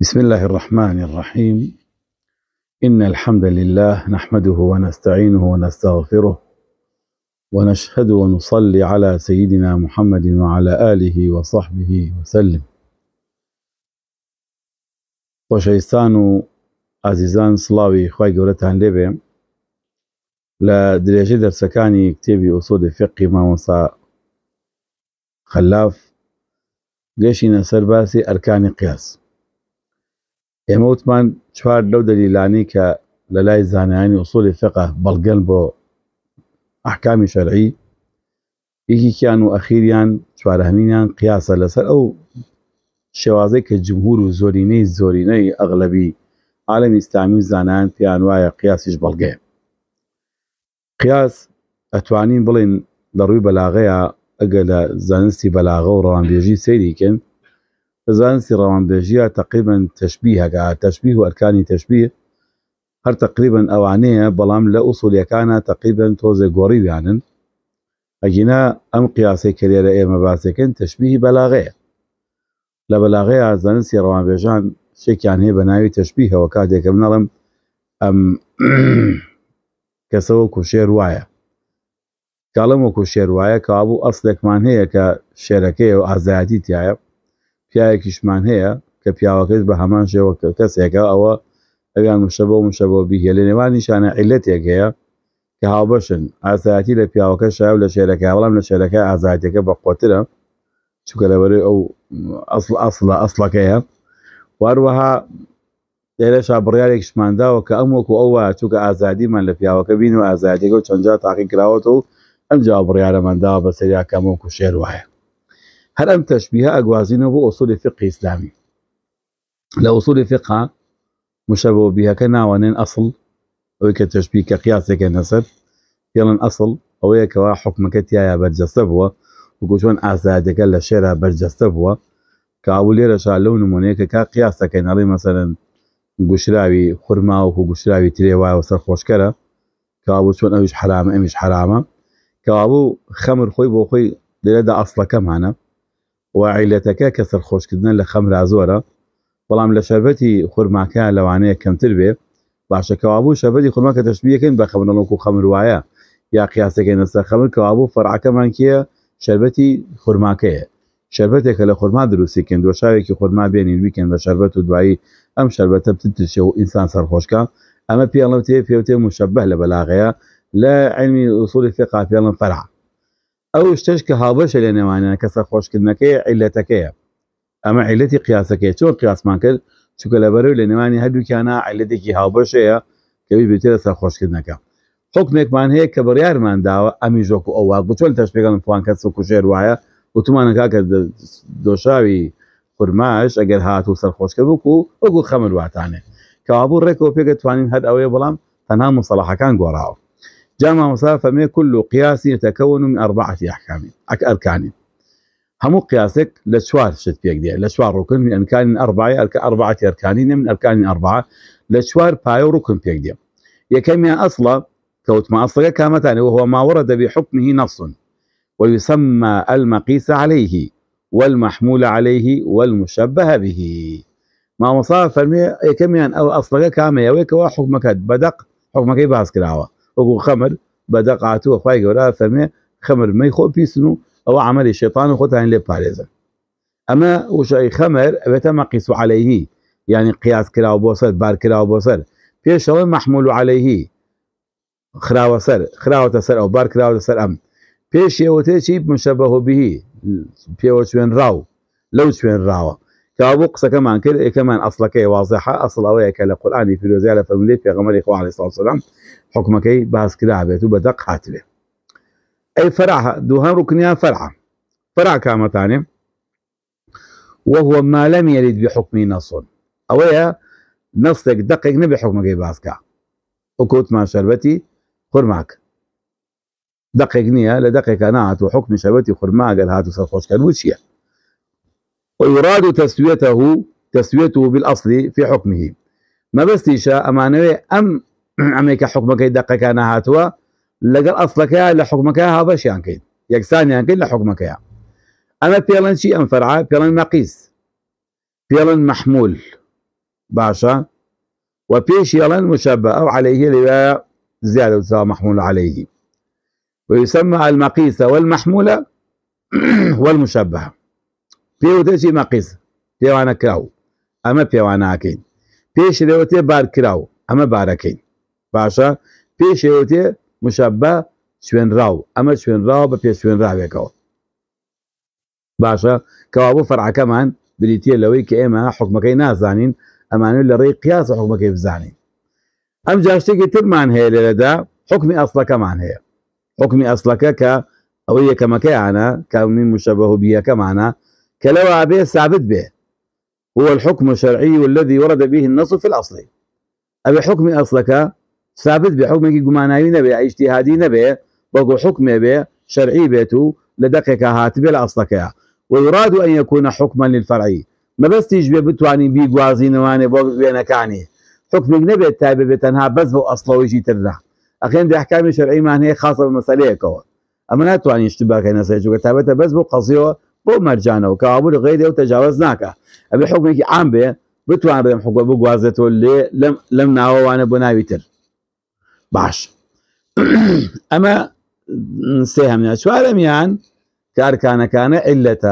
بسم الله الرحمن الرحيم إن الحمد لله نحمده ونستعينه ونستغفره ونشهد ونصلي على سيدنا محمد وعلى آله وصحبه وسلم خۆشەویستان عزيزان صلاوي خواهي قولتها گەورەتان لا لە درسكاني كتابي أصول فقه ما مامۆسا خلاف گەشینە سەر باسی ئەرکانی ئێمە وتمان چوار لو دەلیلانی کە لە لای اصول ئووسڵی فقه بەڵگەن بۆ ئەحکامی شەرعی یەکییان و ئەخیریان چوارەهمینیان قیاسە لسر او شێوازەی کە جمهور و زۆرینەی زۆرینەی ئەغلبی عالم ئیسلامی و زانان پێیان وایە قیاسیش بەڵگەێ قیاس ئەتوانین بڵین لەڕووی بەلاغەیە ئەگە لە زانستی بەلاغە و ڕوانبێژی سەیریکن زانستی ڕەوانبێژیە تقریبن تەشببی هەگا تەشببی و ئەرکانی تەشببی هەر تقریبن ئەوانەیە بەڵام لە ئووسولیەکانە تقریبن تۆزێ گۆڕیویانن ئەگینا ئەم قیاسی کرێرە ئێمە باسەکەن تەشببیی بەلاغەیە لە بەلاغەیە زانستی ڕەوانبێژان شێکیان هەیە بە ناوی تەشببی هەوە کاتێکم نەڵم ئەم کەسەوە کوشێر وایە کاڵم وەکو شێر وایە کابوو ئەسلێکمان هەیە کە شێرەکەی و ئازایەتی تایە پیاەکیشمان هەیە کە پیاوەکەت بە هەمان شێوە کەسێکە ئەوە ئەویان مشە بۆ مشە بۆ بیهە لە نێوان نیشانە عیلەتێک هەیە کە هاوبەشن ئاساەتی لە پیاوەکە شاو لە شێرەکە بەڵام لە شێرەکە ئازادەکە بە قوترە چکە لەبەرەی ئەو ئەسڵ ئەسڵە ئەسڵەکەیە واروەها لێرە شابڕیارێکشمانداوە کە ئەم وەکو ئەوە چووکە ئازادیمان لە پیاوەکە بین و ئازادیەکە و چەندجا تاقی کراوەەوە ئەم جا بڕیارەمەنداوە بە سەریاکەم وەکو شێر وایە هل أم تشبيه أجوازين بو أصول فقه إسلامي لأصول فقه مشابه بها كناوانين أصل أو كتشبيه كقياس كنسب يلا أصل أو كوا حكم كتيا يا برجستبوا وكوشون أزادك الله شرع برجستبوا كأولي رشالو نمونيك كقياس كنالي مثلا قشراوي خرما وقشراوي تريوا وصر خوشكرا كابو شون أمش حرام أمش حرام كابو خمر خوي بوخوي خوي دلدا أصل كم وعیلەتەکە کە سەرخۆشکردن لە خەمرا زۆرە بەڵام لە شەربەتی خورماکە لەوانەیە کەمتر بێ باشەکەوابوو شەبەتی خورماکە تەشبیەکەین بە خەمنەڵک و خەمروایە یا قیاسەکەی نەسەر خەمر کەوابوو فەرعاکەمان کیە شەربەتی خورماکەیە شەربەتێکە لە خورما دروستی کن دۆشاوێکی خورما بێنین ویکن بە شەربەت و دوایی ئەم شەربەتە بتتشێ و ئینسان سەرخۆشکە ئەمە پیاڵم تێ پێوتێ مشەبە لە بەلاغەیە لە عینی ئووسڵی فێقا پێڵم فەرعا ئەو شتش کە هاوبەشە لە نێوانە کەسە خۆشکردنەکەی عیلەتەکەیە ئەمە عیلەتی قیاسەکەی چۆن قیاسمان کرد چکە لە بەرەو لە نێوانی هەردووکیانە عیلەتێکی هاوبەشەیە کەوی بتێرە سەر خۆشکردنەکە حکمێکمان هەیە کە بڕیارمان داوە ئەمی ژۆکو ئەوە بچۆن تەشپێکڵم فان کەس و کوژێر وایە وتمانە کا کە دۆشاوی قماش ئەگەر هات و سەرخۆشکە بکو وەگو خەمر واتانێ کەوابوو ڕێکەوە پێگە توانین هەر ئەوەیە بەڵام تەنها مسەڵحەکان گۆڕاوە جامع مسافة ما كل قياس يتكون من أربعة أحكام أركان هم قياسك لشوار شت بيك دي لشوار ركن من أركان أربعة أربعة أركان من أركان أربعة لشوار بايو ركن بيك دي يكمي أصلا كوت ما أصلا كامتان وهو ما ورد بحكمه نص ويسمى المقيس عليه والمحمول عليه والمشبه به ما مصاف يكمي أو أصلا كامي يويك وحكمك بدق حكمك باز كراوه وەکو خەمر بەدە قاتوە خی گەورە فەرمێ خەمر مەی خۆ پیسن و ئەوە عملی شێطان و خۆتان لێ پارێزن ئەمە وشای خەمر ئەوێتە مەقیس و عليهەیهی یعنی قیاس کرا بۆ سەر بارکرا بۆ سەر پێشەوە مححمول و عليهەیهی خراوە سەر خراوەتە سەر ئەو بارکراوە سەر ئەم پێش ئێوەتێکی مشە بەهۆبیی پێوە شوێنرااو لەو شوێنراوە کە بۆ قسەکەمان کرد ئەکەمان ئەسلەکەی في ئەسڵەوەیەکە لە في پیرۆزیا إخوة عليه الصلاة والسلام حكم كي إيه؟ باس بێت و بدق قاتلێ أي فرع دوهان ركنيا فرع فرع تاني وهو ما لم يرد بحكم نص أويا نصك دقيق نبي حكمك إيه باسكا وكوت ما شربتي خرماك دقيق نيا لدقيق ناعت وحكم شربتي خرماك قال هاتو سرخوش كان ويراد تسويته تسويته بالأصل في حكمه ما بس بستيشا أمانوي أم حكمك حکومەکەی كان هاتوا لقى ئەسلەکە لە حکومەکە هاوبەشیان کرد یەکسانیان کرد لە لحكمك يا انا چی شيء ام فرعه مەقیس مقيس مەحمول محمول باشا وبيش یڵەن مشبه او عليه لواء زياده وسا محمول عليه ويسمى المقيس والمحمولة والمشبهة پێودەجی مەقیز پێوانە کراو ئەمە پێوانناکەین پێش لەوەتێ بار کراو ئەمە بارەکەین باشە پێش ئێوتێ مشەبە شوێنراو ئەمە شوێنراوە بە پێ شوێنراوێکەوە باشە کەوا بۆ فەرعەکەمان بریتە لەوەی کە ئێمە حکمەکەی نازانین ئەمانە لە ڕێی قیاس حکمەکەی بزانین ئەم جاشتێکی ترمان هەیە لێرەدا حکمی ئەسلەکەمان هەیە حکمی ئەسلەکە کە ئەوەی یەکەمەکەیانە کامی مشەبە و بیەکەمانە كلوى به ثابت به هو الحكم الشرعي الذي ورد به النص في الأصل أبي حكم أصلك ثابت بحكمك جماناوي به اجتهادي نبي بقو حكم به شرعي بيتو لدقك هات بالأصلك ويراد أن يكون حكما للفرعي ما بس تيجي بتواني بي قوازين واني بوقت بينا كاني حكم نبي التابع بتنها بس هو أصلا ويجي ترنا اخي دي أحكام شرعي ما هي خاصة بمسألة كوا أما تواني اشتباك سيجوك كتابته بس بو بۆ مەرجانەوە کە ئابوور غیری ئەو تەجااز ناکە ئەبێ حکمێکی عام بێ بتوانڕێم حکوە بگوازێتەوە لم لەم ناوەوانە بۆ ناوی تر باش ئەمە سێ هەمیا چوارەمیان کارکانەکانە الذي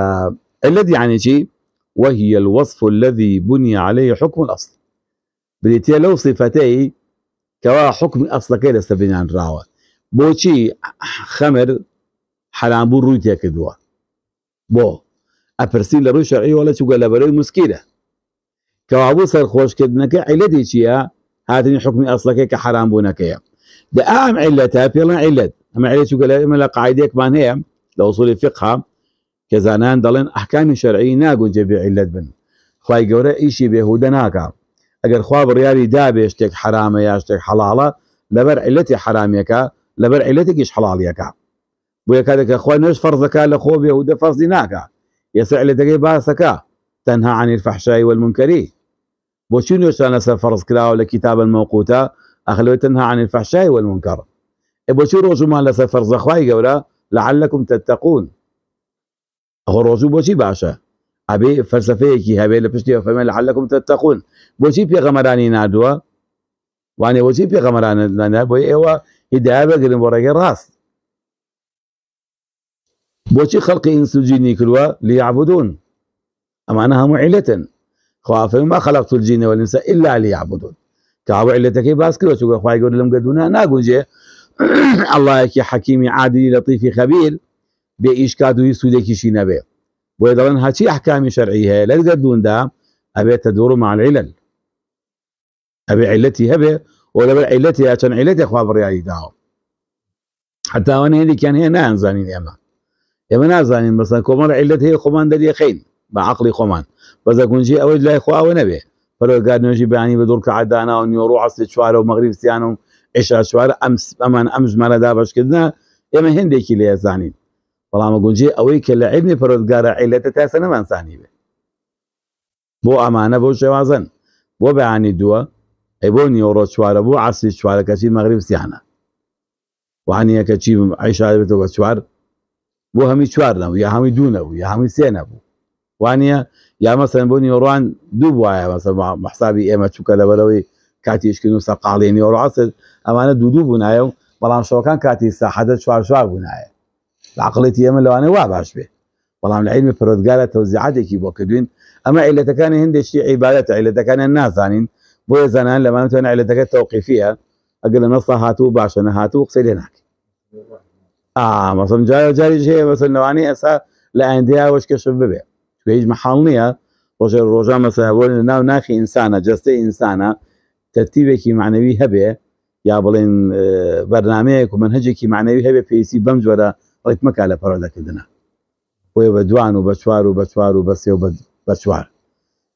علت یعنیی وهي الوصف الذي بني عليه حكم الأصل بريتيا لو صفتي كوا حكم الأصل كي عن راوة بوشي خمر حلام بو رويتيا كدوه بۆ ئەپرسی لە ڕووی شەرعیوە لە چوگە لە بەرەوەی مسکیرە کەوابوو سەرخۆشکردنەکە عیلەتی چییە هاتنی حکمی ئەسلەکەی کە حرام بوونەکەیە دە ئام عیلەت تا پێڵە عیلەت ئەمە عیلە چوگە لەمە لە قاعدێکمان هەیە لە وصولی فقها کە زانان دەڵێن ئەحکامی شەرعی ناگونجێ بێ عیلەت بن خی گەورە ئیشی بێهودە ناکە ئەگەر خوا بڕیاری دابێ شتێک حرامە یا شتێک حەڵاڵە لەبەر عیلەتی حرامیەکە لەبەر عیلەتێکیش حەڵاڵیەکە بويك هذاك اخوان ايش فرض زكاه لاخو بيهود فرض ناكا يسع لدقي باسكا تنهى عن الفحشاء والمنكر بو شنو شان اسال فرض كلا ولا كتاب الموقوتة اخلو تنهى عن الفحشاء والمنكر ابو شو روجو مال اسال فرض اخواي قولا لعلكم تتقون اخو روجو بو شي باشا ابي فلسفه كي هبي لبشتي فما لعلكم تتقون بو شي بيغمراني نادوا واني بو شي بيغمراني نادوا بو ايوا هدايه بقلم ورقي راس انس خەڵقی ئینسوجینی ليعبدون لیعبدون ئەمانە معيلة خاف ما خلقت الجن والانس الا ليعبدون كاو علتك باس كلو شو خوي يقول لهم قدونا ناقوجه الله يكي حكيم عادل لطيف خبير بإشكاد كي شي نبي ويضلن هاتي احكام شرعيه لا تقدون دا ابي تدور مع العلل ابي علتي هبه ولا علتي عشان علتي اخواب الرياضي داو حتى وانا هذي كان هي نانزانين يا اما ئێمە نازانین بەسەر کۆمەڵ عیلت هەیە خۆمان دەریەخین بە عقلی خۆمان بەزە گونجی ئەوەی لای خواوە نەبێ پەرۆگار نوێژی بانی بە دوورکە عدانا و نیۆڕۆ عستی چوارە و مەغریبسییان و ئێشا چوارە ئەمان ئەم ژمارە دابشکردە ئێمە هندێکی لێ زانین بەڵامە گونجێ ئەوەی کە لە عیبنی پەرۆزگارە عیلەتە تاسە نەمانسانی بێ بۆ ئەمانە بۆ شێوازن بۆ بەیانی دووە ئەی بۆ نیۆڕۆ چوارە بۆ عسی چوارەکەچی مەغریبسییانە وانیەکە چی عیشار بێتەوە چوار بۆ همي چوار نەبوو یا هەمی دوو نەبوو یا هەمی سێ نەبوو وانە یا مەسن بۆ نیۆڕوان دوو وایە مەسە محسابی ئێمە دو لەبەرەوەی کاتیشکن و سەقاڵی نیۆڕاستر ئەمانە دوو دوو بوونایە و بەڵام شەوەکان کاتی ساحەدە چوار چوار بوونایە عقلێتی ئێمە لەوانە وا باش بێ بەڵام لە عیلمی پرۆدگارە تەوزیعاتێکی بۆ کردوین ئەمە عیلەتەکانی هەندێکی عیبارەت عیلەتەکانیان نازانین بۆیە زانان لەمانتوانە عیلەتەکە تەوقیفیە تكان لە اقل هاتوو هاتو باشا قسەی لێ ناکەین مەسم جار جاری هەیە بەسەر لەوانی ئەسا لە ئەندیا وەشکەشە ببێ هیچ مەحاڵ نییە ڕۆژە ڕۆژان مەسەوە لە ناو ناخی ئینسانە جستەی ئینسانە تەرتیبێکی معنەوی هەبێ یا بڵێن بەرنمەیەک و منهجێکی معنەوی هەبێ پێویستی بەم جۆرە ڕیتمەکە لە پەرۆدەکردنا بۆیە بە دوان و بە چوار و بە چوار و بەسێ و بە چوار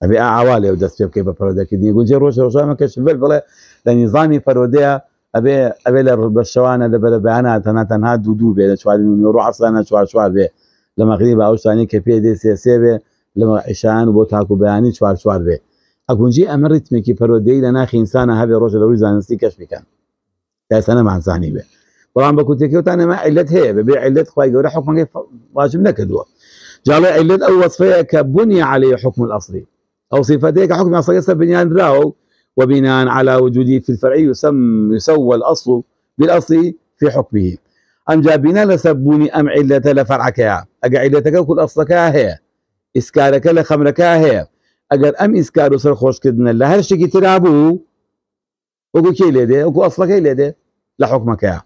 ئەبێ ئاوا لێ و دەست پێ بکەی بە پەرۆدەکردنی گونجێ ڕۆژە ڕۆژانە کەش بڵێ لە نیظامی پەرۆدەیە ابي ابي لبرشوانه دبل بيانات انا تنها دودو بي لشوال يروح اصلا شوال شوال بي لما غريبه او ثاني كفي دي سي سي بي لما عشان بو تاكو بياني شوال شوال بي اكونجي امر دي لنا خي انسان هذه روجه لو كش كشف كان تاس سنه مع انساني بي بەڵام بە کوتێکیوتانە ما علت هي بەبێ علت خوي گەورە حکمەکەی واجب نەکردووە جاڵێ علت ئەو وەصفەیە کە بنی عليه حكم الاصلي او صفه ديك حكم ئەسەسە بنیان راو وبناء على وجوده في الفرع يسم يسوى الأصل بالأصل في حكمه أم جابنا لسبوني أم علة لفرعك يا أجا علتك كل أصلك هي إسكارك لخمرك هي أجر أم اسكار سر خوش كدنا لهر شيء ترابو وكو كي لدي وكو أصلك لدي لحكمك يا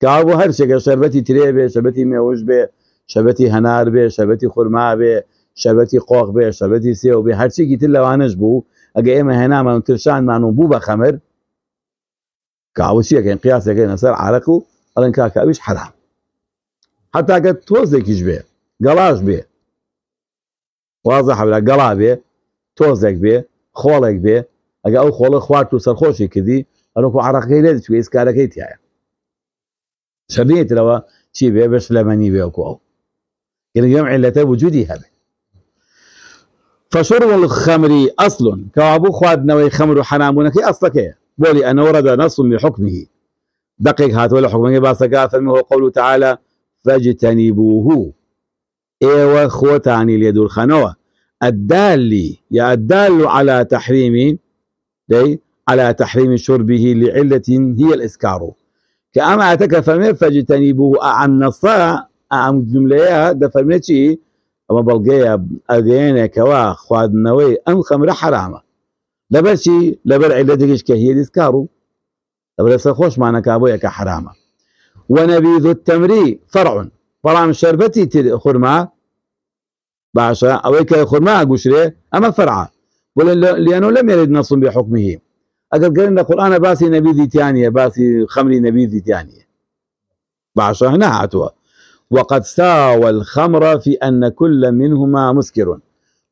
كابو هر شيء شربتي تريبي شربتي ميوش بي شربتي هنار بي شربتي خرما بي شربتي قوق بي شربتي سيو بي هر شكي تلوانش بو ئەگە ئێمە هێنامان ترشانمان و بوو بە خەمر کاوسیەکەین قیاسەکەی نەسەر عرق و ئەڵەن کاکاویش حرام هەتاکە تۆزێکیش بێ گەڵاش بێ وازە حەبرا گەڵا بێ تۆزێک بێ خۆڵێک بێ ئەگە ئەو خۆڵە خوارد و سەرخۆشی کردی ئەرۆکو عراقەکەی لێ دەچێ ئیسکارەکەی تایە شەرنیترەوە چی بێ بەش لەمەنی بێکو ئەو گەنگەم عیلەتە وجودی هەبێ فشرب الخمر أصل كابو خاد نوي خمر وحنامونك أصلك بولي أنا ورد نص من حكمه دقيق هات ولا حكمه باسكا هو قوله تعالى فاجتنبوه ايوا خوتاني اليد الخنوة الدال يا الدال على تحريم لي على تحريم شربه لعلة هي الإسكار كأما أتك فمن فاجتنبوه أعن نصا أعن جمليها دفرمتشي ئەمە بەڵگەیە ئەدێنێکەوە خواردنەوەی ئەم خەمرە حرامە لەبەر چی لەبەر عیلە دەگەشت کە هێریس کار و لەبرسە خۆشمانەکە بۆ یەکە حرامە ونەبیذ التەمری فرع فرام شربەتی تر خورما باشە ئەوەی کە خورما اما ئەمە فەرع لێنەوە لم يرد نص بحكمه ئەگەر گەرن لە قورآانە باسی نەبی دیتیانە باسی خەمری نەبی دیتیانە باشە هەنا نعم، هاتووە وقد ساوى الخمر في أن كل منهما مسكر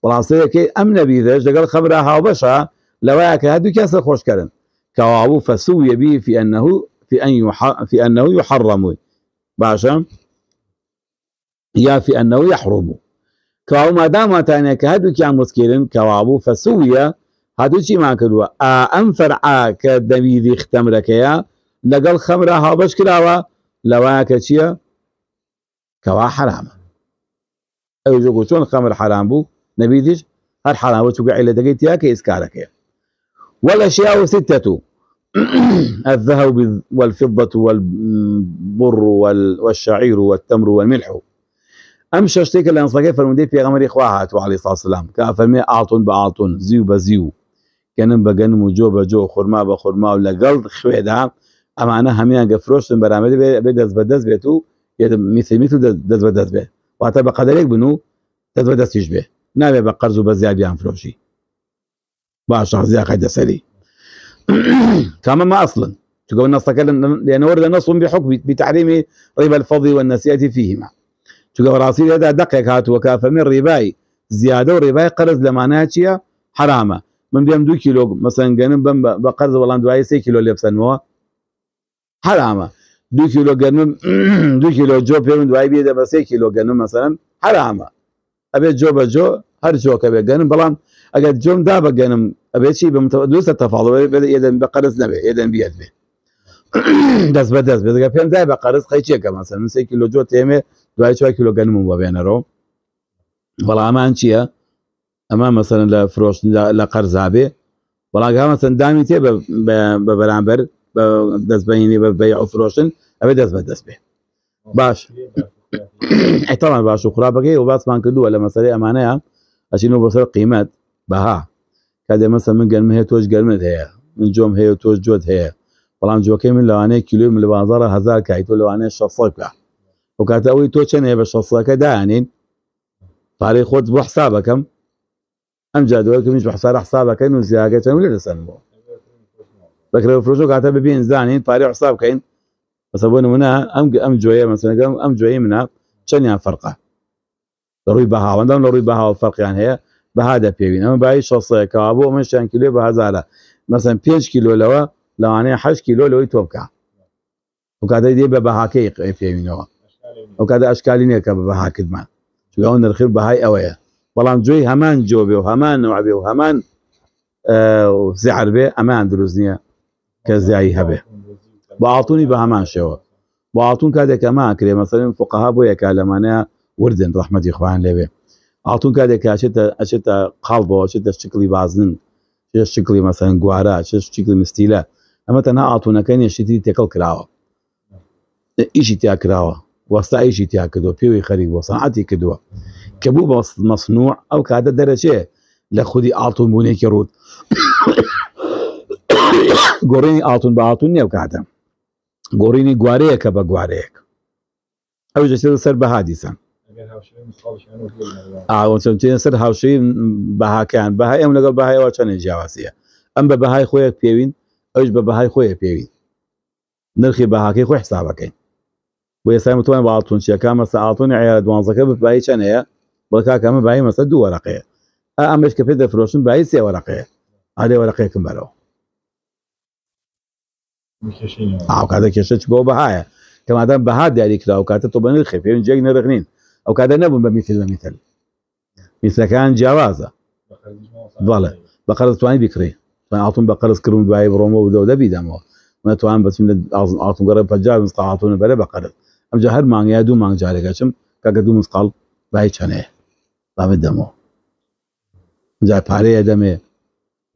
كي کەی ئەم نەبیدەش دەگەڵ خەبرا بشا لواك کە كاس خوش كرن كوابو فسوي به في أنه في أن في أنه يحرم باشا يا في أنه يحرم كاو ما دام تاني كهدو كان مسكين كوابو فسوي هادو شي ما كدوا أم فرعا كدميدي ختمرك يا الخمر خمرها بشكراوا لواك شيا ka waa xaraama ay joogo toon khamr xaraam buu nabiidish har xaraama tu gacila dagay tiyaa يا والأشياء ستة الذهب والفضة والبر والشعير والتمر والملح أم شاشتيك اللي أنصكي فرمودي في غمر إخواها عليه الصلاة والسلام كأفرمي أعطون بأعطون زيو بزيو كنم بجنم وجو بجو خرما بخرما ولا قلد خويدا أما أنا هميان قفروش برامج بدز بدز بيتو مثل مثل دەست به و حتی واتە بە قەدرێک بن و دەست بە دەستیش بێ نابێ بە قەرز و فروشی با فرۆشی زیاد زیاقی دەسەری تماما ما اصلا تقول نص كلام لانه ورد نص بحكم بتحريم ربا الفضل والنسيئه فيهما تقول راسي هذا دقیق هات وكاف من رباي زياده ریبای قرض چیا حرامه من بيم دو کیلو مثلا جنب بقرض والله 2 كيلو اللي بسنوه حرامه دو کیلو گەنم دو کیلو جۆ پێم دوای بێدە بە سێ کیلو گەنم مەسەرەن هەرامە ئەبێت جۆ بە جۆ هەر جۆکە بێ گەنم بەڵام ئەگەر جۆم دا بە گەنم ئەبێت چی بم دوستە تەفاڵەوەی بێت ئێدەن بە قەرز نەبێ ئێدەن بێت بێ دەست بە دەست بێتگە پێم دای بە قەرز خەیچێکە مەسەرن سێ کیلو جۆ تێمێ دوای چوار کیلو گەنم بە بێنەرەوە بەڵامان چییە ئەمە مەسەرن لە فرۆشت لە قەرزابێ بەڵاگامە سندامی تێ بە بەرامبەر بە دەستبینی بە بەی ئەوفرۆشن ئەوەی دەست بە دەست بێ باش ئەتەڵان باش و خوراپەکەی و باسمان کردووە لە مەسەری ئەمانەیە ئەچین بۆ سەر قیمت بەها کە دێ مەسە من گەرم هەیە تۆش گەرمت هەیە من جۆم هەیە تۆش جۆت هەیە بەڵام جوەکەی من لەوانەیە کیلو من لە بازارە هزار کای تۆ لەوانەیە شەسەکە و کاتە ئەوی تۆ چەند هەیە بە شەسەکە دایانین پارەی خۆت بۆ حسابەکەم ئەم جادوەکە منش بە حسار حسابەکەن و زیاگە چەند لێ دەسەن بۆ ذكر فروجو قاعدة بين زاني طاري عصاب كين بس أبونا منا أم أم جوية مثلا أم جوية منا شن يعني فرقة ضروري بها وندم ضروري بها الفرق يعني هي بهذا بيبين أما باي شخص كابو من شان كيلو بهذا مثلا 5 كيلو لو لو أنا 8 كيلو لو يتوقع وكذا دي بهاكي بيبين وكذا أشكالين كب بهاكد معه شو قالوا الخير بهاي أويه والله جوێی همان جوبي وهمان نوعبي وهمان آه هەمان امان ئەمان کەزیایی هەبێ باڵتونی بە هەمان شێوە باڵتون کاتێکەما کرێ مەسەرن فقها بۆ یەکا لەمانەیە وردن ڕحمەتی خوان لەوێ ئاتون کاتێک ئەچێتە ئەچێتە قالبەوە چێتە شکلی بازن چێ شکلی مەسەرن گوارە چێ شکلی مستیلە ئەمە تەنا ئاتونەکەی نێشتی تێکەڵ کراوە ئیشی تیا کراوە وەستا ئیشی تیا کردو پێوی خەری بۆ سەعاتی کردووە کە بوو بە مەسنوع ئەو کاتە دەرەچێ لە خودی ئاتون بوونێکی ڕوت گۆڕینی ئاتون بە هاتون نێو کاتە گۆڕینی گوارەیەکە بە گوارەیەک ئەو جەسێت سەر بە هادیسان ئاوەچەندێن سەر هاوشەی بەهاکان بەهای ئەم لەگەڵ بەهایەوە چەندێ جیاوازیە ئەم بە بەهای خۆیەک پێوین ئەوش بە بەهای خۆیە پێوین نرخی بەهاکەی خۆی حسابەکەین بۆ ێستا متوان باڵتونچیەکە مەسە ئاتونی عیارە دوانزەکە بپایی چەند هەیە بەڵکاکەمە باایی مەسە دوو وەرەقەیە ئەمەش کە پێ دەفرۆشن باایی سێ وەرەقەیە ئالێ وەرەقەیەکم بەرەوە او کێشە چ بۆ بەهایە کەمادەم بەها دیاریکرا و کاتە تۆ بەنرخێ پێ جێک نرخنین ئەو کاتە نەبوون بە میتل بە میتل میسەکان جیاوازە بەڵێ بە قەرز توانی بیکڕی ئاتون دوایی قەرز کردون دوای بڕۆمە و من تو نتوان بچین ئازن آتون گره پجار مسقاهاتونە بەرە بە قەرز ئەمجا هەر مانگیا دوو مانگ جارێکەچم که دو مسقال بای چنه بابێت دەمەوە جا پارەیە دەمێ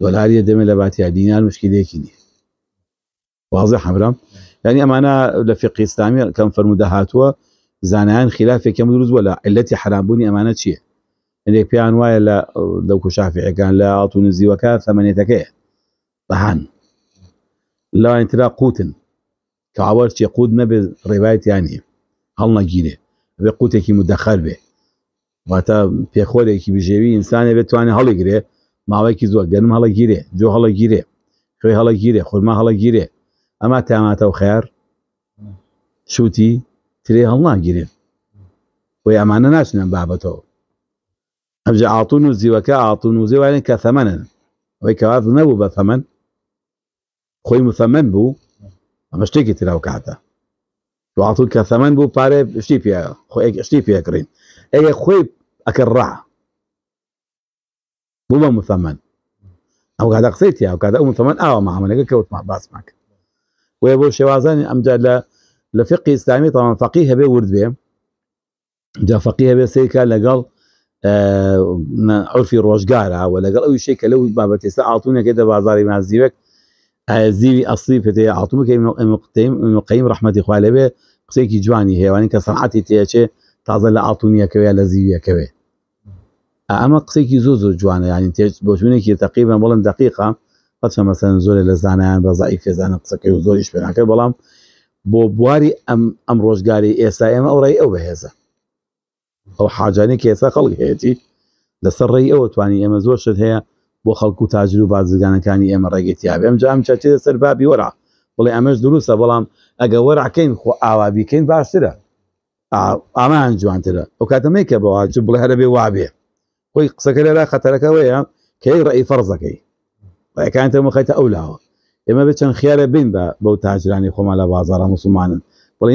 دۆلاریە دەمێ لە باتی دینار مشکلێکی کنی. واضح حمرام يعني امانه لفقه إسلامي کم فرموده هاتوه زانایان خلافه كم دروز ولا التي حرام بونی امانه شيء يعني في أنواع لا لو كشافعي كان لا اعطوني وكا ثمانية كي طحن لا أنت لا قوتن كعوار كعوارش يقود نبي رواية يعني هل نجينه بقوتي كي مدخل به واتا في خوري كي بجيبي انسان بتواني هل يجري ماوي كي زور جنم هل يجري جو هل يجري خوي هل يجري خرما هل يجري اما تامات او خير شوتي تري الله قريب وي امانه ناس بابتو ابجع اعطونو زي وكا اعطونو زي عليك ثمنا وي هذا نبو بثمن خوي مثمن بو اما اشتيكي ترى وكعته واعطوك ثمن بو باري اشتي خوي اشتي كريم اي خوي اكرع بو مثمن او قاعد اقصيت يا او قاعد او مثمن اه ما عملك كوت مع باس وهي بۆ شێوازانی ئەمجا لە لە فقی ئسلامی تاوان فەقی هەبێ ورد بێ جا فەقی هەبێ سیکا لەگەڵ عرفی ڕۆژگارە و لەگەڵ ئەوی شێکە لەو بابەت ئێستا ئاتونونەکە دە بازاری مازیوەک زیوی ئەسی پێێ ئاتومەکەی قیم ڕحمەتی خوا لەبێ قسێکی جوانی هێوانی کە سەعاتی تعزل تازە لە ئاتونیەکەوێ لە زیویەکەوێ ئەمە قسێکی زۆ زۆر جوانە یانی تێ بۆچونێکی تقريبا بڵند دقيقة هەچە مەسەن زۆر لە زانیان بە زایی فێزانە قسەکەی و زۆریش پێناکە بەڵام بۆ بواری ئەم ئەم ڕۆژگاری ئێستا ئێمە ئەوڕی ئەو بەهێزە ئەو حاجانی کێسا خەڵک هەیەی لەسەر ڕێی ئەوە توانی ئێمە زۆر شت هەیە بۆ خەڵکو و تاجر و بازرگانەکانی ئێمە ڕێگەتیاب ئەم جام چاچێ لەسەر بابی وەرە بڵێ ئەمەش دروستە بەڵام ئەگە وەرعکەین خۆ ئاوا بیکەین باشترە ئامان جوانترە ئەو کاتەمەی کە بەواج بڵێ هەرە بێ وابێ خۆی قسەکە لەرا خەتەرەکەەیە کەی ڕێی فەرزەکەی ئەکانتە مەخەتە ئەولاوە اما بە چەند خیارە بین بە بەو تاجرانی خۆمان لە بازارە دو سي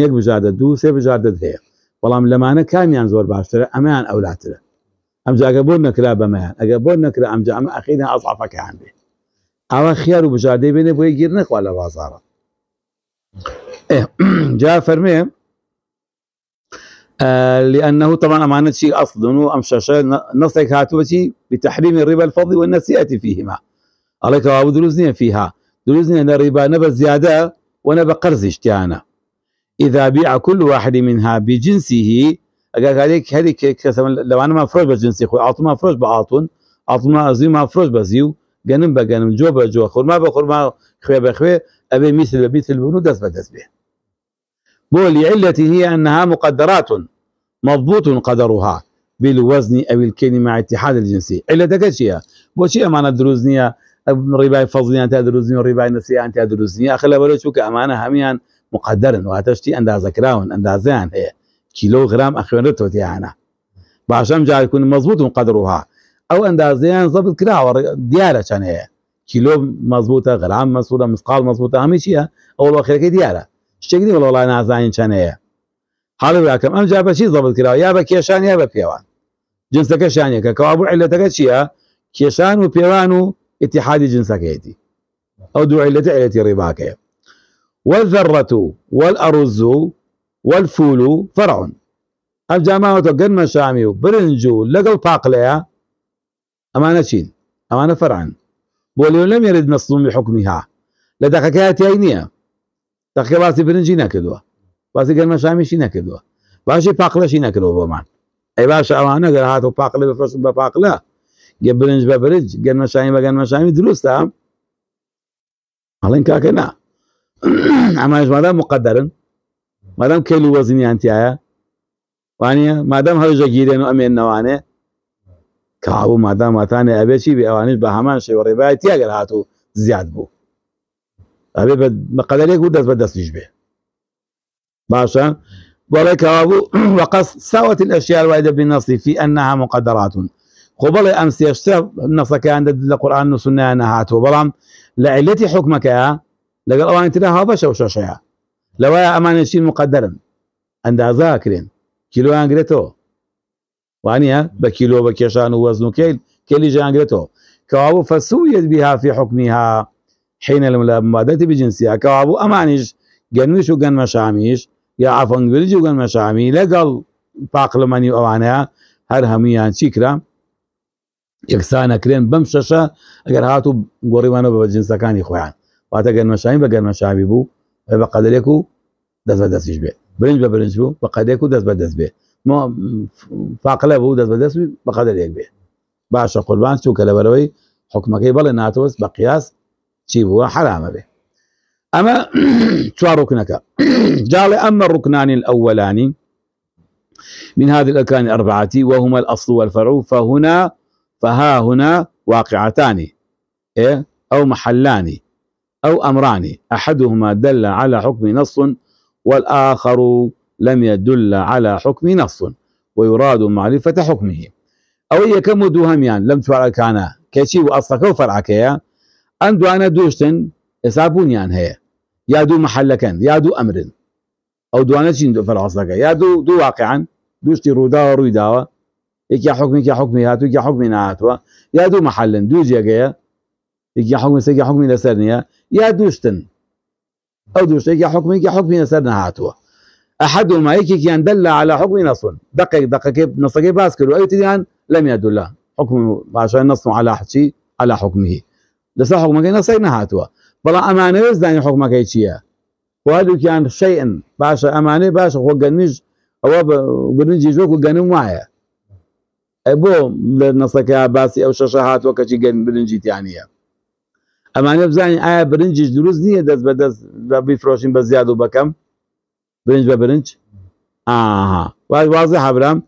یەک بژاردە دوو سێ بژاردە هەیە بەڵام لەمانە اما زۆر باشترە ئەمەیان ئەولاترە ئەم جاگە بۆ نەکرا بەمەیان ئەگە ام جا ام ئەمە ئەخینە ئەزعافەکەیان بێ ئەوە خیار و بژاردەی بێنێ بۆی گیر نەخوا لە بازارە جا فەرمێ اه، لأنه طبعا أمانة شيء أصل أم شاشة نصك هاتوتي بتحريم الربا الفضي والنسيئة فيهما عليك تەواو دروزني نعم فيها دروزني أنا ربا نبى زيادة ونبى قرض اشتيانا إذا بيع كل واحد منها بجنسه أجاك عليك هذه لو أنا ما فروش بجنسي خوي أعطوا ما أفرج بعطون أعطوا ما أزيو ما فروش بزيو جنم بجنم جو بجو بخور ما خوي بخوي أبي مثل بمثل بنو دس بدس به لعلته هي أنها مقدرات مضبوط قدرها بالوزن أو الكلمة مع اتحاد الجنسي علتك شيء بو شيء ما ڕیبای فەزیان تا دروزنی و ڕیبای نسییان تا دروزنی آخر لە بەرە چووکە ئەمانە هەمیان مقدرن و هاتەشتی ئەندازەکراون ئەندازیان هەیە کیلو غرام ئەخوێنێتەوە دییانە باشەم جارکون مەزبوط و قدرها ئەو ئەندازیان زەبت کراوە دیارە چەند هەیە کیلو مەزبوطە غرام مەسوودە مسقال مەزبوطە هەمی چییە ئەو بەخێەکەی دیارە شتێکی وڵای نازانین چەند هەیە حاڵە براکەم ئەم جا يا زەبت کراوە یا بە کێشان یا بە پێوان جنسەکەشانێکە کەوابوو علەتەکە چییە کێشان و پێوان و اتحاد جنسك هيتي أو دو علة علة رباك والذرة والأرز والفول فرع أم جامعة قرن مشامي برنجو لقل طاقليا أمانة شين أمانة فرع بوليو لم يرد نص بحكمها لدى هاتي اينيا دقك باسي برنجي ناكدوا باسي قن مشامي شي ناكدوا باشي باقلة شي ناكدوا بمعنى أي باشا أمانة هاتو باقلة بفرش باقلة گە برنج بە برنج گەنمەشانی بە گەنمەشانی دروستە هەڵێن کاکە اما ئەماش مادام مقدرن مادام کەل و وەزنیانتیایە وانە مادام هەژە گیرێن و ئەمێن نوانه کابوو مادام ماتانێ ئەبێ چی بێ ئەوانش بە هەمان شێوە ڕێبای تیاگەر هاتوو زیاد بوو ئەبێ بە مەقدرێک و دەست به دەستیش بێ باشە بەڵێ کابوو وەقەس ساوەت الأشياء الواردة بالنص في أنها مقدرات خۆ بڵێ ئەم سێشتە نەفەکان لە قورآان و سنیانە هاتووە بەڵام لە عیلەتی حکمەکەە لەگەڵ ئەوان ترا هاوبەشە و شەشەیە لەوەیە ئەمانشین مقدرن ئەندازاکرێن کیلۆیان گرێتەوە وانە بە کیلۆ بە کێشان و وەزن و کیل کلی ژانگرێتەوە کەوابوو فەسوویت بیهافی حکمیها حینە لە مادەتی بجنسیە کەوابوو ئەمانیش گەنوش و گەنمە شامیش یا ئافەنگبرج و گەنمە شامی لەگەڵ پاقلمەنی ئەوانەیە هەر هەمویان چیکرام یەکسانەکرێن بەم شەشە ئەگەر هات و گۆڕیوانە بە جنسەکانی خۆیان واتە گەرمەشایی بە گەرمەشاوی بوو بە قەدرێک و دەست بە دەستیش بێت برنج بە برنج بوو بە قەدێک و ما فاقله بو بێت فاقلە بوو دەست بە دەست بە قەدرێک بێت باشە قوربان چووکە لەبەرەوەی حکومەکەی بەڵێ ناتۆست بە قیاس چی بووە حرامە اما ئەمە چوار ڕوکنەکە جاڵێ ئەمە ڕوکنانی الأولانی من هذه الأركان الأربعة وهما الأصل والفرع فهنا فها هنا واقعتان إيه؟ أو محلان أو أمران أحدهما دل على حكم نص والآخر لم يدل على حكم نص ويراد معرفة حكمه أو هي كم دوهم يعني لم تعركانا كشي وأصلك وفرعك أن أنا دوشتن يعني هي يا دو محلكا يا دو أمر أو أنا شين فرع أصلك يا دو دو واقعا دوشتي رودا ورويداوا يك يا حكمي يا حكمي هاتو يا حكمي ناتوا يا دو محلا دو جا يك يا حكمي يا حكمي لسرنيا يا يا دوشتن أو يك يا حكمي يا حكمي نسرنا هاتوا احد ما يك كيان دل على حكم نص دقيق دقيق نص كيف باسكر وأي تديان لم يدل حكم عشان نص على شيء على حكمه لسا حكمك نص هاتوا بلا أمانة زاني حكمك هيك وهذا كان شيئا باشا امانه باشا خو قنج او بنجي جوك قنم معايا بو لە نەسەکە باسی ئەو شەش هات وەکەچی گەن برنجیتیانە يعني. ئەمانە بزانین ئایا آية برنجش دروست نيه دەست بە بفروشين بزيادو بكم برنج ببرنج بەکەم واضح ابرام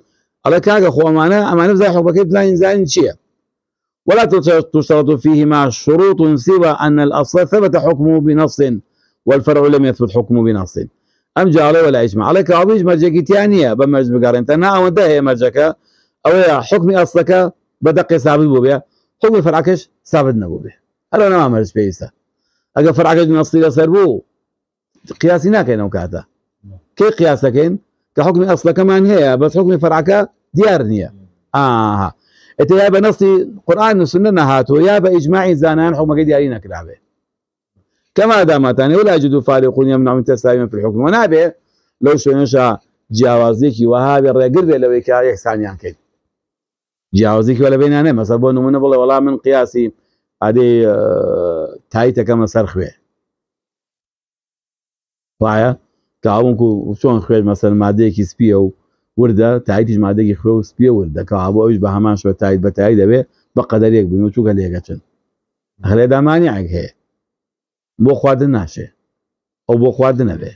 على كاكا خو هەبرام ئەڵە کاگە خۆمانە ئەمانە بزای حەڵبەکەی بزانین زانین ولا تشترط فيهما شروط سوى أن الأصل ثبت حكمه بنص والفرع لم يثبت حكمه بنص أم جاء ولا اجمع عليك أبو إجماع جاكي تيانية يعني بمرج بقارن تنا أو ده هي مرجك او يا حكمي اصلك بدقي ثابت بوبيا حكم فرعكش ثابت سابت هل انا ما نامەرج بيسا اقا فرعكش من اصلي لصير بو قياسي کاتە کێ قیاسەکەین كي حکمی ئەسلەکەمان هەیە بەس حکمی فرعکە دیار نییە ئاها ئەتە یا بە نەستی قورآان و سنە نەهاتوە یا بە ئیجمماعی زانان حکمەکە دیاری نەکرابێ كما تاني ولا يجد فارق يمنع من تساوي في الحكم ونابه لو شنشا جاوازيكي وهابي الرجل لو لەوەی يحسن يعني كده جیاوازێکی لە بینانێ مەسە بۆ نمونە بڵێ وەڵام من قیاسی ئادێ تایتەکەمە سەر خوێ وایە کاونکو چۆن خوێن مەسەر مادەیەکی سپیە و وردە تایتیش مادەێکی خوێ و سپیە وردە کە هابوو ئەوش بە هەمان شوە تایت بە تای دەوێ بە قەدەرێک بن و چووکە لێگەچن هەلێ دامانی ئەگ هەیە بۆ خواردن ناشێ ئەو بۆ خواردن نەبێ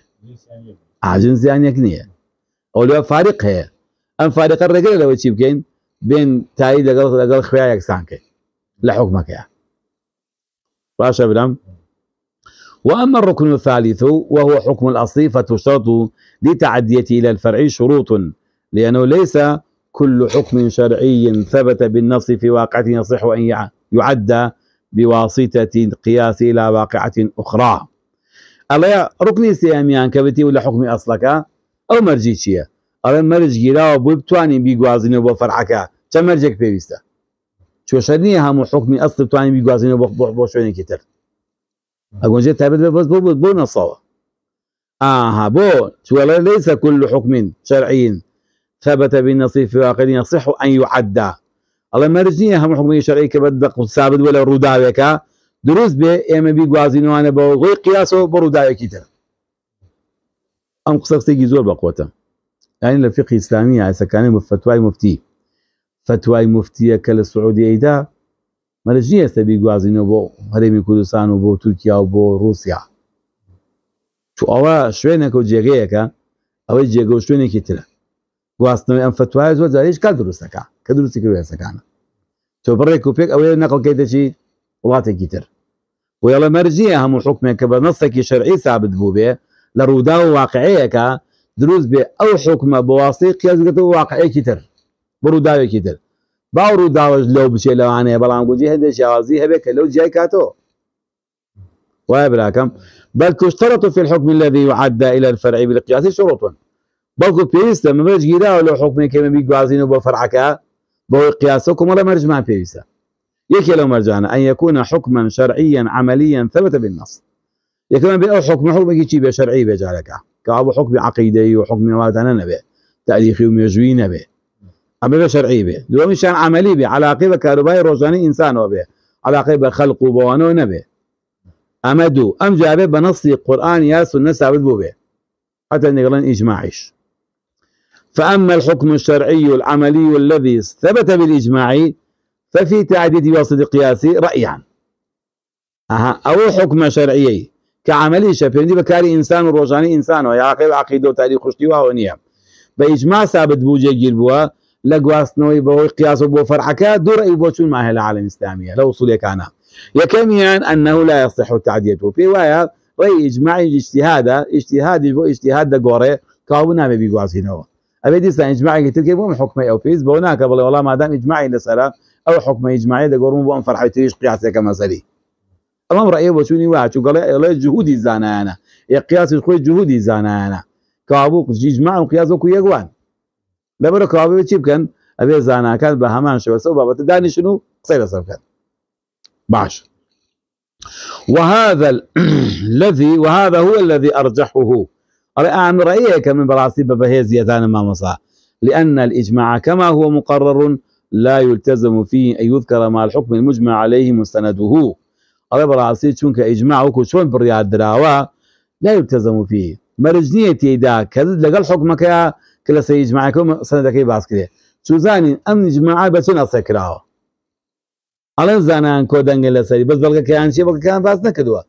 ئاژن زیانێک نییە ئەو لەوە فارق هەیە ئەم فارقە ڕێگەر لەوە چی بکەین بين تايد لقل لقل خويا یەکسان کرد لە حکمەکەیە باشە برم وأما الركن الثالث وهو حكم الأصل فتشترط لتعديته إلى الفرع شروط لأنه ليس كل حكم شرعي ثبت بالنص في واقعة يصح أن يعد بواسطة قياس إلى واقعة أخرى الله ركني سياميان كبتي ولا حكم أصلك أو مرجيشيه مرجيتشية ئەڵێ مەرج وبتواني بووی وبفرعك چە مەرجێک پێویستە چۆشە نییە هەموو حکمی ئەست توانانی بیگوازینەوە بۆ شوێنێکی تر ئەگۆنجێ تابێت بە بەس بو بۆ بۆ نەسەوە ئاها بۆ چوەڵە ليس كل حكم شرعي ثبت بالنصيب في واقع يصح أن يعدى الله مرجني نییە حكم شرعي شرعی کە بەدق سابت وە لە ڕووداوێکە دروست بێ ئێمە بیگوازینوانە بە غۆی قیاسەوە بە ڕووداوێکی تر ئەم قسەستێکی زۆر بەقوتە ینی لە فقی ئسلامی ئاسەکانی بە فتوای فتوای مفتیە کە لە سعودی ئەیدا مەرج نیە ئێستا بیگوازینەوە بۆ هەرێمی کوردستان و بۆ تورکیا و بۆ رووسیا چو ئەوە شوێنێکە و جێگەیەکە ئەوەی جێگە و شوێنێکی ترە گواستنەوەی ئەم فتوای زۆر جارێش کار دروستەکە کە درستی کرێسەکانە تۆ بڕێک و پێک ئەوەیە نەقلکەی دەچی وڵاتێکی تر وڵە مەرجە هەموو حکمێک کە بە نستێکی شەرعی ثابت بوو بێ لە ڕوودا و واقعەیەەکە دروست بێ ئەو حکمە بەواستی قیازگەت و واقعەیەکی تر بڕووداوێکی تر با ڕووداوەش لەو لو لەوانەیە بەڵام گوجی هەندێک شازی هەبێت کە لەو جیای کاتۆ ويا براكم بل تشترط في الحكم الذي يعدى الى الفرع بالقياس شروط بلكو بيستا ما بيش جيدا لو حكم كما بيقوازين بفرعك بو قياسكم ولا مرج ما بيستا يكي لو مرجعنا ان يكون حكما شرعيا عمليا ثبت بالنص يكما بين حكم حكم كي شرعي بيجعلك كابو حكم عقيدي وحكم واتنا نبي تاريخي وميجوي نبي ئەمە بە شەرعی دوم دومیشان عملی بێ علاقه بە کاروبای انسان ئینسانەوە بێ علاقی بە خەلق و بەوانەوە نەبێ ئەمە دوو ئەم جابێ بە نەسی قورآن حتى نقلن إجماعيش فأما الحكم الشرعي العملي الذي ثبت بالإجماع ففي تعديد وصد قياسي رأيان أها أو حكم شرعي كعملي شبيرندي بكاري إنسان وروجاني إنسان ويعقل عقيدة وتاريخ اشتواه ونيا بإجماع ثابت بوجه جيل بوا لە بو بەوەی قیاسە بۆ فەرحەکە دوڕی بۆ چون ماهێ لە عالم ئسلامیە لە وسولەکانە یەکەمیان انه لا يصح تعدیت و پێی وایە ڕێی ئجمماعی ئیشتیهادا اجتهاد بۆ ئیشتیهاد دەگۆڕێ کاو نابێ بیگوازینەوە ئەبێ دیسان ئجمماعی ترکی بۆم حکمی ئەو او بۆ ناکە بڵێ وڵام مادام ئجمماعی لەسرە ئەو حکمی ئجمماعی دەگۆڕم بۆ ئەم فەرحیتریش قیاسەکە مەسەری ئەمەم ڕێ بۆ چوونی واچوو گەڵێ ئەڵێ جهودی زانایانە یە قیاسی خۆی جهودی جهودي زانا انا كابوك اجماع وقياسك یەکوان لەبەرە کاوێ چی بکەن ئەبێ زاناکان بە هەمان شو و بابەتە دانیشن و قسەی لەسەر بکەن باش وهذا الذي وهذا هو الذي أرجحه عن رأيك من براسي ببهيز يتان ما مصا لأن الإجماع كما هو مقرر لا يلتزم فيه أن يذكر مع الحكم المجمع عليه مستنده على براسي چونك وكو شون برياد دراوا لا يلتزم فيه مرجنية تيدا كذد الحكم حكمك کە لە سەری جماعەکەم سەنەکەی باس کرێ چوزانین ئەم جماع بەچ ناسە کراوە كودن كلا سي بس لەسەری كيان شيء چێ بەڵگەکان باس نەکردووە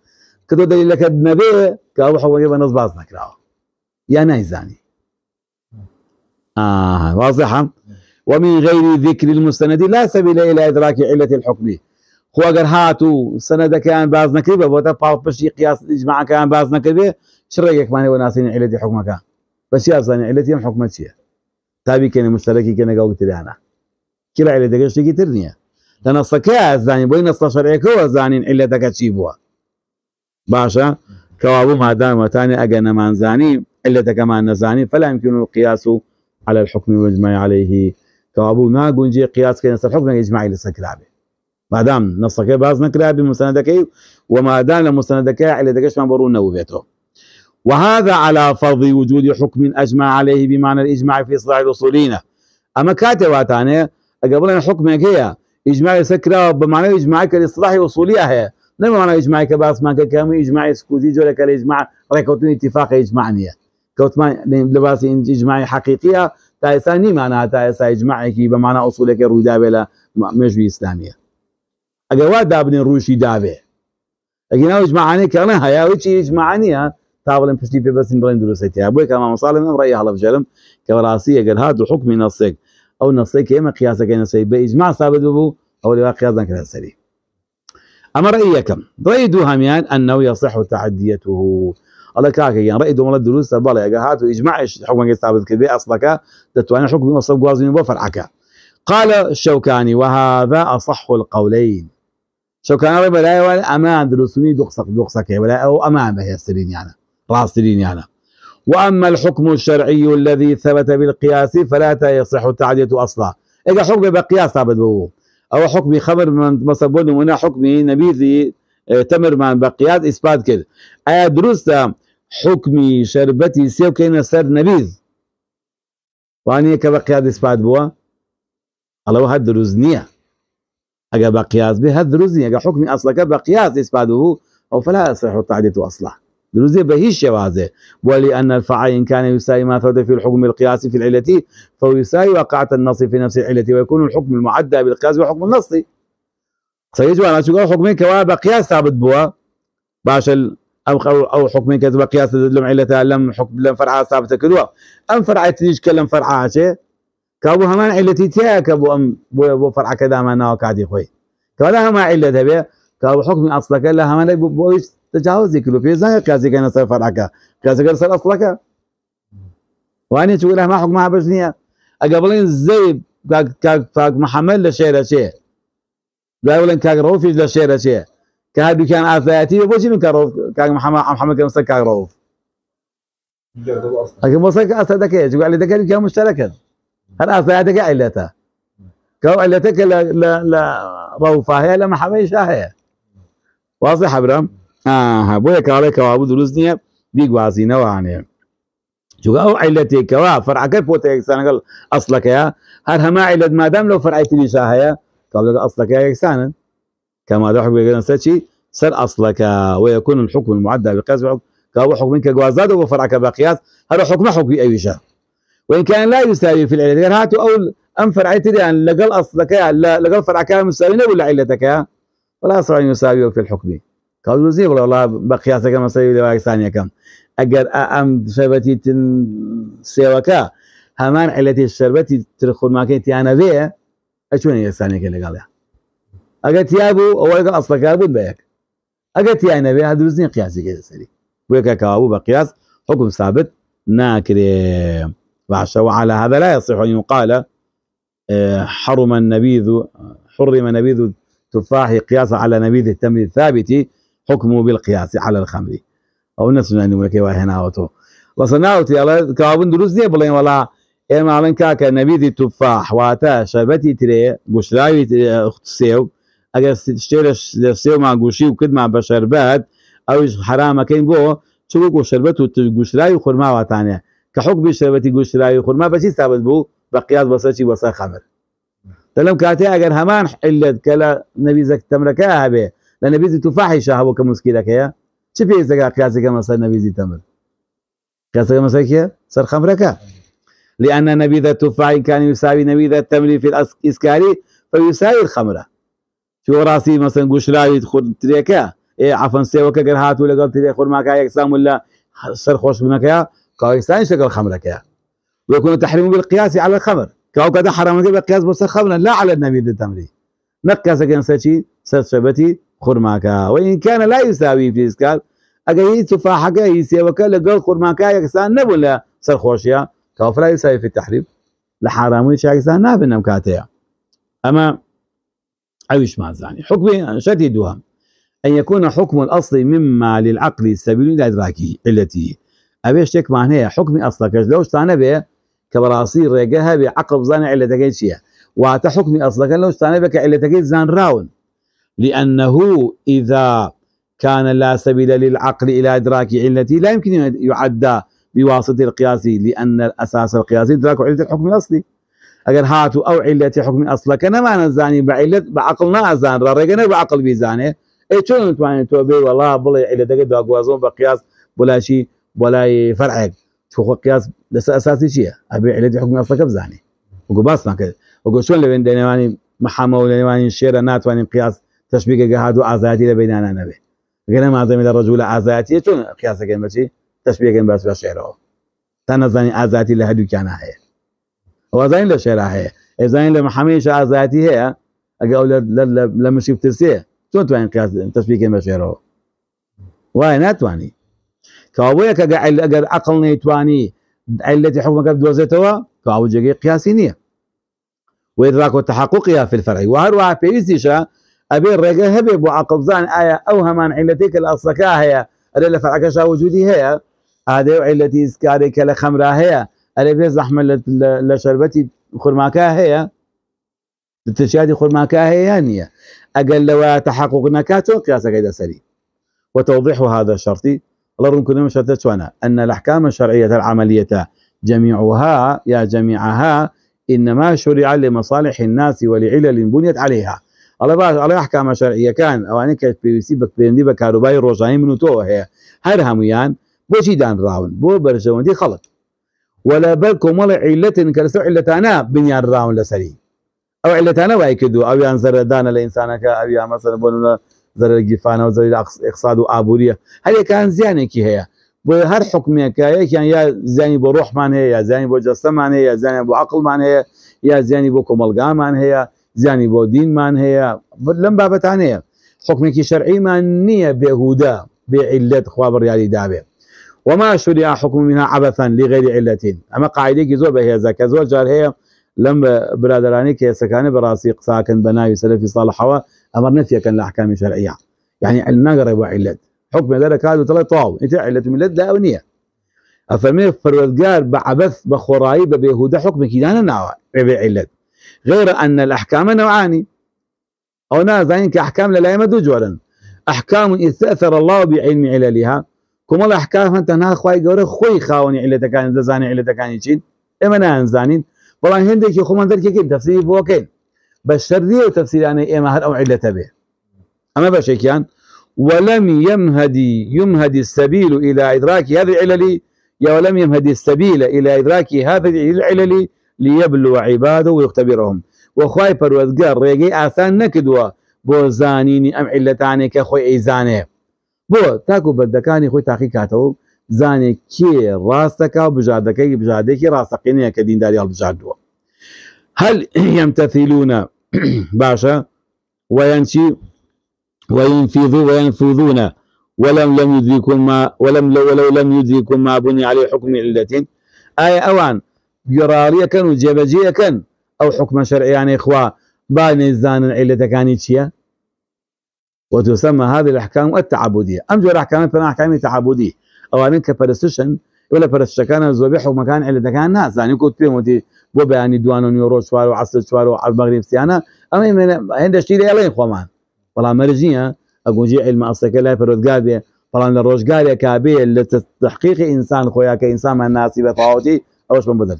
کە تۆ دەلیلەکە نەبێ کاوە حەوەگە بە نەز باس يا ناي زاني آه واضحة ومن غير ذكر المستند لا سبيل إلى إدراك علة الحكم خواجر هاتو سند كان باز نكربه بوتا باو بشي قياس إجماع كان باز نكربه شريك ماني وناسين علة الحكم كان بس يا زاني علتي يم حكمت شيء تابي كنا مشتركي كنا قاو تري كلا علة دقيش تيجي ترنيا لأن الصكاء الزاني بين الصشر إيكو الزاني إلا تكتشيبوا باشا كوابو ما دام وتاني أجن من زاني إلا كمان نزاني فلا يمكن القياس على الحكم والإجماع عليه كوابو ما جي قياس كنا الحكم الإجماعي لسكلابه ما دام نصك بازنا نكلابي مسندك وما دام مسندك علة دقيش ما برون نوبيته وهذا على فرض وجود حكم أجمع عليه بمعنى الإجماع في إصلاح الأصولين أما كاتب واتانه قبل حكمك هي إجماع سكرا بمعنى إجماع كالإصلاح الأصولية هي نعم معنى إجماع كباس ما كم إجماع سكوتي لك الاجماع ركوتن اتفاق إجماعنية كوتما لباس إجماع حقيقية تايسا ني معناها تايسا إجماعك بمعنى أصولك بلا مجوي إسلامية أقوى دابن روشي دابه اجينا إجماعاني كان هيا وشي إجماعانية تا بڵێن في بس نبرين بڵێن سيتي ابوي کا مامەساڵێن ئەم ڕێی هەڵەبژەرم کە بەڕاستی ئەگەر هات حکمی نەسێک ئەو نەسەی کە ئێمە قیاسەکەی نەسەی بە ئیجما سابد بوو ئەو لێوا قیاس نەکرا سەری ئەمە ڕێی یەکەم ڕێی هميان انه يصح تعديته الله ئەڵە يعني ڕێی دومەڵە دروستە بەڵێ ئەگە هات و ئیجماعش حکمەکەی سابت کرد بێ ئەسڵەکە دەتوانێت حکمی وەسە گوازین بۆ قال شوكاني وهذا أصح القولين شوكاني ربي لا يوالي أمان دروسوني دقسك دقسك ولا أو أمان بهي السرين يعني راسلين يعني وأما الحكم الشرعي الذي ثبت بالقياس فلا يصح التعدية أصلا إذا حكم بقياس ثابت بوه أو حكم خمر من مصبون هنا حكم نبيذي آه، تمر من بقياس إثبات كده أي درست حكم شربتي سيو كينا سر نبيذ واني كبقياس إثبات بوا الله هاد دروس أجا بقياس به هاد أجا حكم أصلا كبقياس إثباته أو فلا يصح التعدية أصلا دروزي بهيش شوازه ولأن الفعل إن كان يساوي ما ثبت في الحكم القياسي في العلة فهو يساوي واقعة النص في نفس العلة ويكون الحكم المعدى بالقياس هو النصي سيجوا سيجب أن قال حكمين كواب قياس ثابت بوا باش أو أو حكمين كتب قياس لم علة لم حكم لم فرعة ثابتة كدوا أم فرعة تيجي كلام فرعة شيء كابو همان علتي تيا كابو أم بو فرعة كذا ما ناو كادي خوي كذا هما علة تبي كابو حكم أصلك لا همان بويش تجاوز يكلو في زنقة كاسي كان صار عكا كاسي كان صار أصلك وأنا تقول ما حكمها بجنية أقبلين زي كاك كاك كاك محمد لشيء شيء لا يقول يقولين كاك روفي لشيء لشيء كهادو كان آفاتي وبوشي من كروف كاك محمد محمد كان صار كاك روف لكن وصلك أصلا دكاية تقول علي دكاية كان مشتركا هل أصلا دكاية علتها كو علتك لا لا لا روفة هي لا محمد شاهية واضح أبرام؟ آها بۆیە کاڵێک کەوابوو دروست نییە بیگوازینەوانێ جوگا ئەو عیلەتێکەوە فەرعەکە پۆتە یەکسان لەگەڵ ئەسلەکەیە هەر هەما عیلەت مادام لەو فەرعیتریشا قال کاڵ أصلك يا یەکسانن كما حكم بيقولن ساتشي سر أصلك ويكون الحكم المعدى بقياس بحكم كهو حكمك كجوازات وفرعك بقياس هذا حكم حكم أي شيء وإن كان لا يساوي في العلة غير هاتوا أو أم فرعت لأن يعني لقى أصلك لقى فرعك مساوي ولا علتك ولا أصلا يساوي في الحكم كالوزي ولا والله بقياسة كما سيدي لواء ثانية كم أجر أم شربتي تن سيوكا همان التي شربتي ترخون ما كنتي أنا بيه أشوني يا ثانية كي لقاليا أجر تيابو أو أجر أصلا كابون بيك أجر تي أنا بيه هذا الوزن قياسي كذا سري ويكا كابو بقياس حكم ثابت ناكري وعشا وعلى هذا لا يصح أن يقال آه، حرم النبيذ حرم نبيذ التفاح قياسا على نبيذ التمر الثابت حكمه بالقياس على الخمر او نسنا نمونه كي وهنا وتو وصناوتي الله كابن دروز دي بلين ولا اما إيه علن كاك نبيذ تفاح واتا شربتي تري بشراوي اختسيو اگر تشترش لسيو مع غوشي وكد مع بشربات او حرام كاين بو چوك وشربت وگوشراوي خرما واتانه كحكم شربتي گوشراوي خرما بس ثابت بو بقياس شي بس خمر تلم كاتي اگر همان علت كلا نبي زك تمركاها به تفاحي شاها لە نەبیزی توفاحیشە هەبوو کە قياسي كما پێزەگا نبيزي تمر قياسي كما قیاسەکە كيا سەر خمركا لأن نبيذ التفاح كان يساوي نبيذ التمر في الاسكاري فيساوي الخمرة في راسي مثلا قشراوي خود تريكا اي عفوا سيوكا قرهات ولا قلت لي خود معك يكسام ولا سر خوش منك يا كايستان شكل خمرك يا ويكون التحريم بالقياس على الخمر كاو كذا حرام بالقياس بس خمرا لا على النبيذ التمري نقص کەسەکەن سەرچی سرشبتي خرماكا وإن كان لا یساوی فیسکار ئەگەر هیچ تفاحەکە هیچ سێوەکە لەگەڵ خورماکە یەکسان نەبوو لە سەرخۆشیە کافرا یساوی فی تحریب لە حراموی چاکستان نابن ئەم کاتەیە ئەمە ئەویش مازانی حکمی حكم دووەم أن يكون حكم الأصل مما للعقل السبيل إلى التي علته أبي شتك معناها حكم أصلك لو استعنى به كبراصير رجاها بعقب زان علة تجنشيا وأعطى حكم أصلا قال له استعنبك إلا زان راون لأنه إذا كان لا سبيل للعقل إلى إدراك علته لا يمكن أن يعدى بواسطة القياس لأن الأساس القياسي إدراك علة الحكم الأصلي أجر هاتو أو علة حكم أصلا كان ما نزاني بعلة بعقلنا أزان رأينا بعقل بيزانه أي شلون نتواني توبي والله بلا علة تجد وأقوازون بقياس بلا شيء ولا فرعك شو قياس بس أساسي شيء أبي علة حكم أصلا كبزاني وقباصنا كذا كده وەگە چۆن لەوێن دەنێوانی محەمە و لەنێوانی شێرە ناتوانین قیاس تشبیکەگە هاات و ئازادی لە بینانە نەبێت گەنە مازەمی لە ڕجوول لە ئازاتیە چۆن قیاسەکەن بچی تشبیەکەن باس بە شێرەوە تا نەزانانی ئازاتی لە هەردووکیان هەیە ئەوزانین لە شێرا هەیە ئێزانین لە محەمەیش ئازاتی هەیە ئەگە لە مشی ترسێ چۆن توانین قیاس تشبیکەن بە شێرەوە وایە ناتوانانی کاوەیە کەگە ئەگەر قیاسی وإدراك تحققها في الفرع وهروها في إيزيشا أبي هەبێ هبب عقبزان آية ئەو هەمان علتيك کە لە ئەسەکە هەیە ئەرێ لە فەرعەکەشا وجودی هەیە ئادێ و عیلەتی ئسکارێک لشربتي لە خەمرا هەیە خرماكا هي زەحمە لە شربەتی خورماکە هەیە تشیادی خورماکە هەیە نییە ئەگەر تحقق وتوضيح هذا الشرط الله رب كنا أن الأحكام الشرعية العملية جميعها يا جميعها إنما شرع لمصالح الناس ولعلل بنيت عليها على باش على أحكام شرعية كان أو أنك سيبك بك بيندي بكاروباي روجاني منو تو هي هر هميان بوشي دان راون بو برجوندي خلق ولا بالكم ولا علة كرسو انا بنيان راون لسري أو عله انا وايكدو أو يان دان الإنسان كا أو يان مثلا بولنا زرر جفانا وزرر إقصاد وآبورية هل كان زيانك هي بو هر بۆ هەر حکومێکایەکیان یا زیانی بۆ ڕۆحمان هەیە یا زیانی بۆ جەستەمان هەیە یا زیانی بۆ عقلمان هەیە یا زیانی بۆ کۆمەلگامان هەیە زیانی بۆ دینمان هەیە لەم بابەتان هەیە حکمێکی شرعي نییە بهودا بعلة خوا بڕیاری دابه وما شرع حكم منها عبثا لغير علة اما قاعده زور بهيزا كزور جار هي لم برادراني كي كيسكاني براسي ساكن بناي سلفي صالحوا امر نفيا كان الاحكام الشرعيه يعني النقر وعلت حكم ذلك هذا تلا طاو انت علة ملت لا ونية افمي فرودقار بعبث بخرايب بيهودا حكم كيدانا نوع علت غير ان الاحكام نوعاني او نازعين كاحكام لا يمد جولا احكام استاثر الله بعلم عللها كما الاحكام نا خوي غور خوي خاوني علت كان زاني علت كان شيء اما نانزانين هندي هندك خمان ذلك كي تفسير بوكين بس شرذيه تفسير يعني اما هر او علة به اما بشكيان يعني ولم يمهد يمهد السبيل إلى إدراك هذه العلل يا ولم يمهد السبيل إلى إدراك هذه العلل ليبلو عباده ويختبرهم وخاي پروردگار ڕێگەی ئاسان نكدوا بۆ زانینی ئەم عیلەتانێکە خۆی ئەیزانێ بۆ تاکو بەردەکانی خۆی تاقی زاني كي کێ بجادك بجادك راسقيني كدين داري کە هل يمتثلون باشا وينشي وينفذوا وينفذون ولم لم يدركم ما ولم لو ولو لم يدركوا ما بني عليه حكم علة آية أوان يراريا كان وجبجيا كان أو حكم شرعي يعني إخوة بان الزان العلة كانت شيئا وتسمى هذه الأحكام التعبدية أم جرى أحكام فنا أحكام تعبدية أو أنك فرستشن ولا فرستشكان زوبي حكم كان علة كان ناس زاني كنت فيهم ودي وبيعني دوان يورو شوارو عصر شوارو المغرب سيانا أما هند الشيء اللي إخوة مان بلا مرزيه اقول جي علم اصلا في روزقابي بلا روزقابي كابي لتحقيق انسان خويا كانسان من الناس بطاوتي اوش من بدل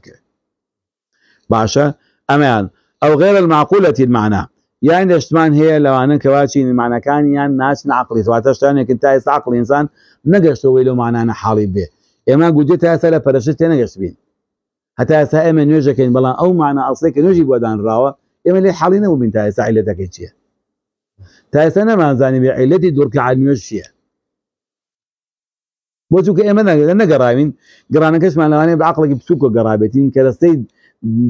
باشا امان او غير المعقوله المعنى يعني اشتمان هي لو انا كواتشي معنى كان يعني ناس سواء فاتشتاني كنت عايز عقل انسان نقش تو له معنى انا حالي به اما قلت يا سلا فرشت انا حتى سائما يوجك بلا او معنى اصلك يجب ودان راوه اما اللي حالينا ومن تاسع اللي تاكيتشيه تا ئێستا نەمانزانانی بێ عیلەتی دوورکەعاانوێش چیە بۆ چووکە ئێمە نەگەڕاوین گەڕانەکەشمان لەوانێ بەعقلێکی پسوکۆ گەڕابێتین کە دەستەی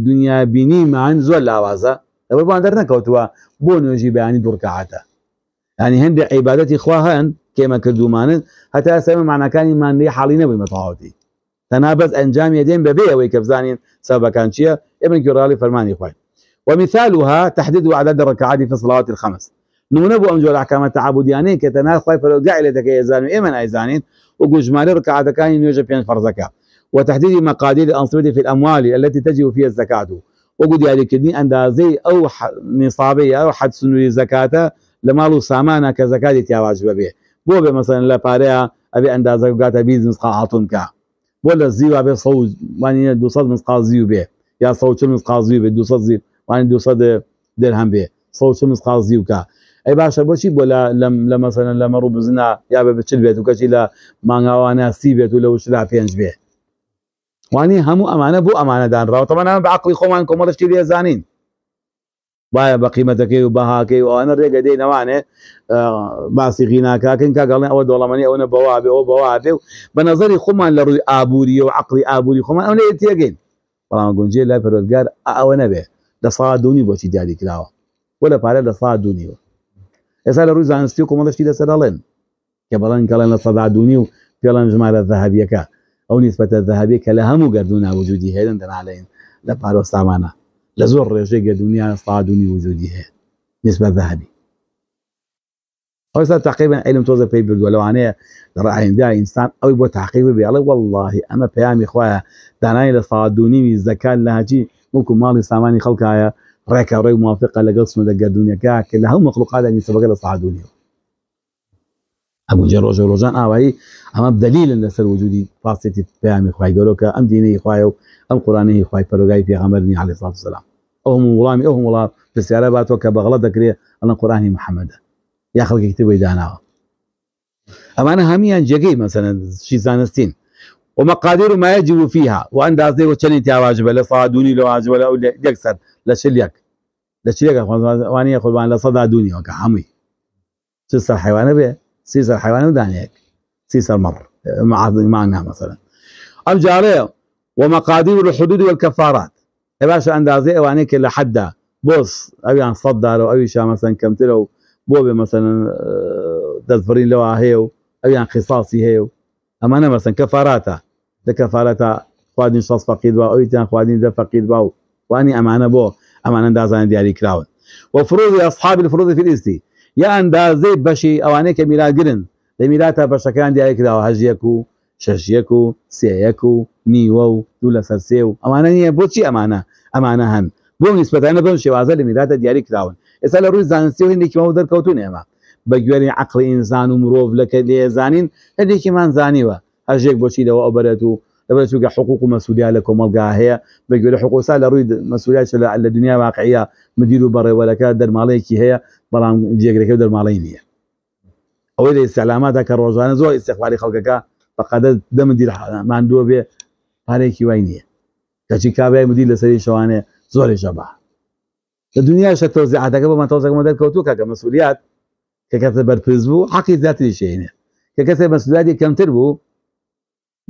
دنیابینیمان زۆر لاوازە ئەوە بۆان دەرنەکەوتووە بۆ نوێژی بەیانی دوورکەعاتە ینی يعني هەندێک عیباەتی خوا هەن کێمە کردومانن هەتا سەمە مانەکانی ماندەی حاڵی نەبووی مەتەواوتی تەنا بەس ئەنجامی دێن بەبێ ئەوەی کە بزانین سابەکان چییە ئێمە گوێڕالی فەرمانی خوین ومثالها تحديد عدد الركعات في الصلوات الخمس نونه نمونه بۆ ئەم جۆر ئاکامە تعبودیانەی يعني کە تەنها خی پەرۆگای لە دەکەی ێزانین إيه ئێمە نایزانین وەگو ژمارە ڕکعاتەکانی نوێژە پێنج فەرزەکە وتحديد مقادير الانصبه في الأموال التي تجب فيها الزكاة وقد يعني كدني أندازي أو نصابية أو حد زكاته لما له سامانا كزكاة واجب به بو مثلا لا باريا أبي أندازة قاتا ابي مسقا عطن كا ولا زيو أبي صو ماني دو صد مسقا زيو به يا صوت شو مسقا زيو به دو صد زيو ماني دو صد درهم به صوت شو مسقا زيو كا ئەی باشە بۆچی بۆ لە مەسەن لە مەڕوو بزنا یا بە بچل بێت و کەچی لە مانگاوانە سی بێت و لە وشلا پێنج بێ وانی هەموو ئەمانە بۆ ئەمانەدانراوە تەمانان بە عقلی خۆمان کۆمەڵشتی لێزانین وایە بە قیمەتەکەی و بەهاکەی و ئەوانە ڕێگە دەی نەوانێ باسی غیناکاکەن کا گەڵێن ئەوە دەوڵەمەنی ئەوە بەوابێ ئەو بەوابێ و بە نظری خۆمان لە ڕووی ئابووری و عقلی ئابووری خۆمان ئەو لێ تێگەین بەڵام گونجێ لای پەرۆگار ئەوە نەبێ لە سا دونی بۆچی دیاریکراوە وە لە پارە لە سا دونیوە ئێستا لە ڕووی زانستی و کۆمەڵشتی لەسەرڵێن کە بەڵەن کەڵێن لە سەدادونی و پێڵەن ژمارە زەهابیەکە ئەو او نسبت کە لە هەموو گردوون وجودی هێن دەناڵێن لە پارۆستامانە لە زۆر رجه گردونیان صادونی وجودی هەیە نسبت زەهبی ئەوستا تقريبا علم تۆزە پێی بردووە لەوانەیە لە ڕاهێندا ئینسان ئەوی بۆ تاقیب بێڵێ واللهی ئەمە پەیامی خۆیە دانای لە من الزكاة لە هەجی وەکو ماڵی سامانی خەڵکایە ريكا ري موافقه لقص مدقة الدنيا كاك اللي هم مخلوقات يعني سبق لها صحة دنيا ابو جروج روجان آه وهي اما بدليل ان سر وجودي فاصلة فهم خواهي قولوكا ام ديني خواهي ام قراني خواهي فلوغاي في غمرني عليه الصلاة والسلام او هم ولامي او هم السياره بات وكا بغلط ذكرية انا قراني محمد يا خلق كتبه دانا اما انا هميا جيجي مثلا شي زانستين ومقادير ما يجب فيها وأن دازني وشلني تي واجبه لصادوني لواجبه لو يكسر لشليك لشليك وانا صدى لصدى وكا حمي سيسر حيوانة به سيسر حيوانة دانيك سيسر مر مع معنا مثلا أم جارية ومقادير الحدود والكفارات يا باشا اندازي وانيك اللي حدا بوس عن يعني صدر او شا مثلا كمتلو بوبي مثلا آه، دزبرين لو هيو ابي عن خصاصي هيو اما انا مثلا كفاراتا لكفاراتا خوادين شخص فقيد باو او خوادين ذا فقيد باو وانی ئەمانە بۆ ئەمان ئەندازانە دیاریکراون وە فرۆزی ئەصحاب فرۆزی فلیستی یا ئەندازەی بەشی ئەوانەیە کە میراگرن لە میراتە بەشەکان دیاریکراوە هەژیەک و شەشیەک و سێیەک و نیوە و دوو لە سەر سێ و ئەمانە نییە بۆچی ئەمانە ئەمانە هەن بۆ نیسبەتانە بم شێوازە لە میراتە دیاری کراون ئێستا لە ڕووی زانستی نێکیمە دەرکەوتون ئێمە بە گوێری عقلی ئینسان و مرۆڤ لەکە لێزانین هەندێکیمان زانیوە هەژێک بۆچی لەوە ئەبەرێت و دبل شو حقوق ومسؤولية لكم والقاها هي بقول حقوق سال اريد مسؤولية على الدنيا واقعية مدير بري ولا كاد در ماليكي هي بلام جيجريك در مالينية أو إذا هكا كروجانا زو استخباري خلقك فقد دم دير ما عنده به هريكي وينية كشي كابي مدير لسري شوانه زور شبا الدنيا شت ما توزي توزيعك مدار كوتوكا كمسؤوليات ككتب برفزبو حقي ذاتي شيء ككتب مسؤولياتي كم تربو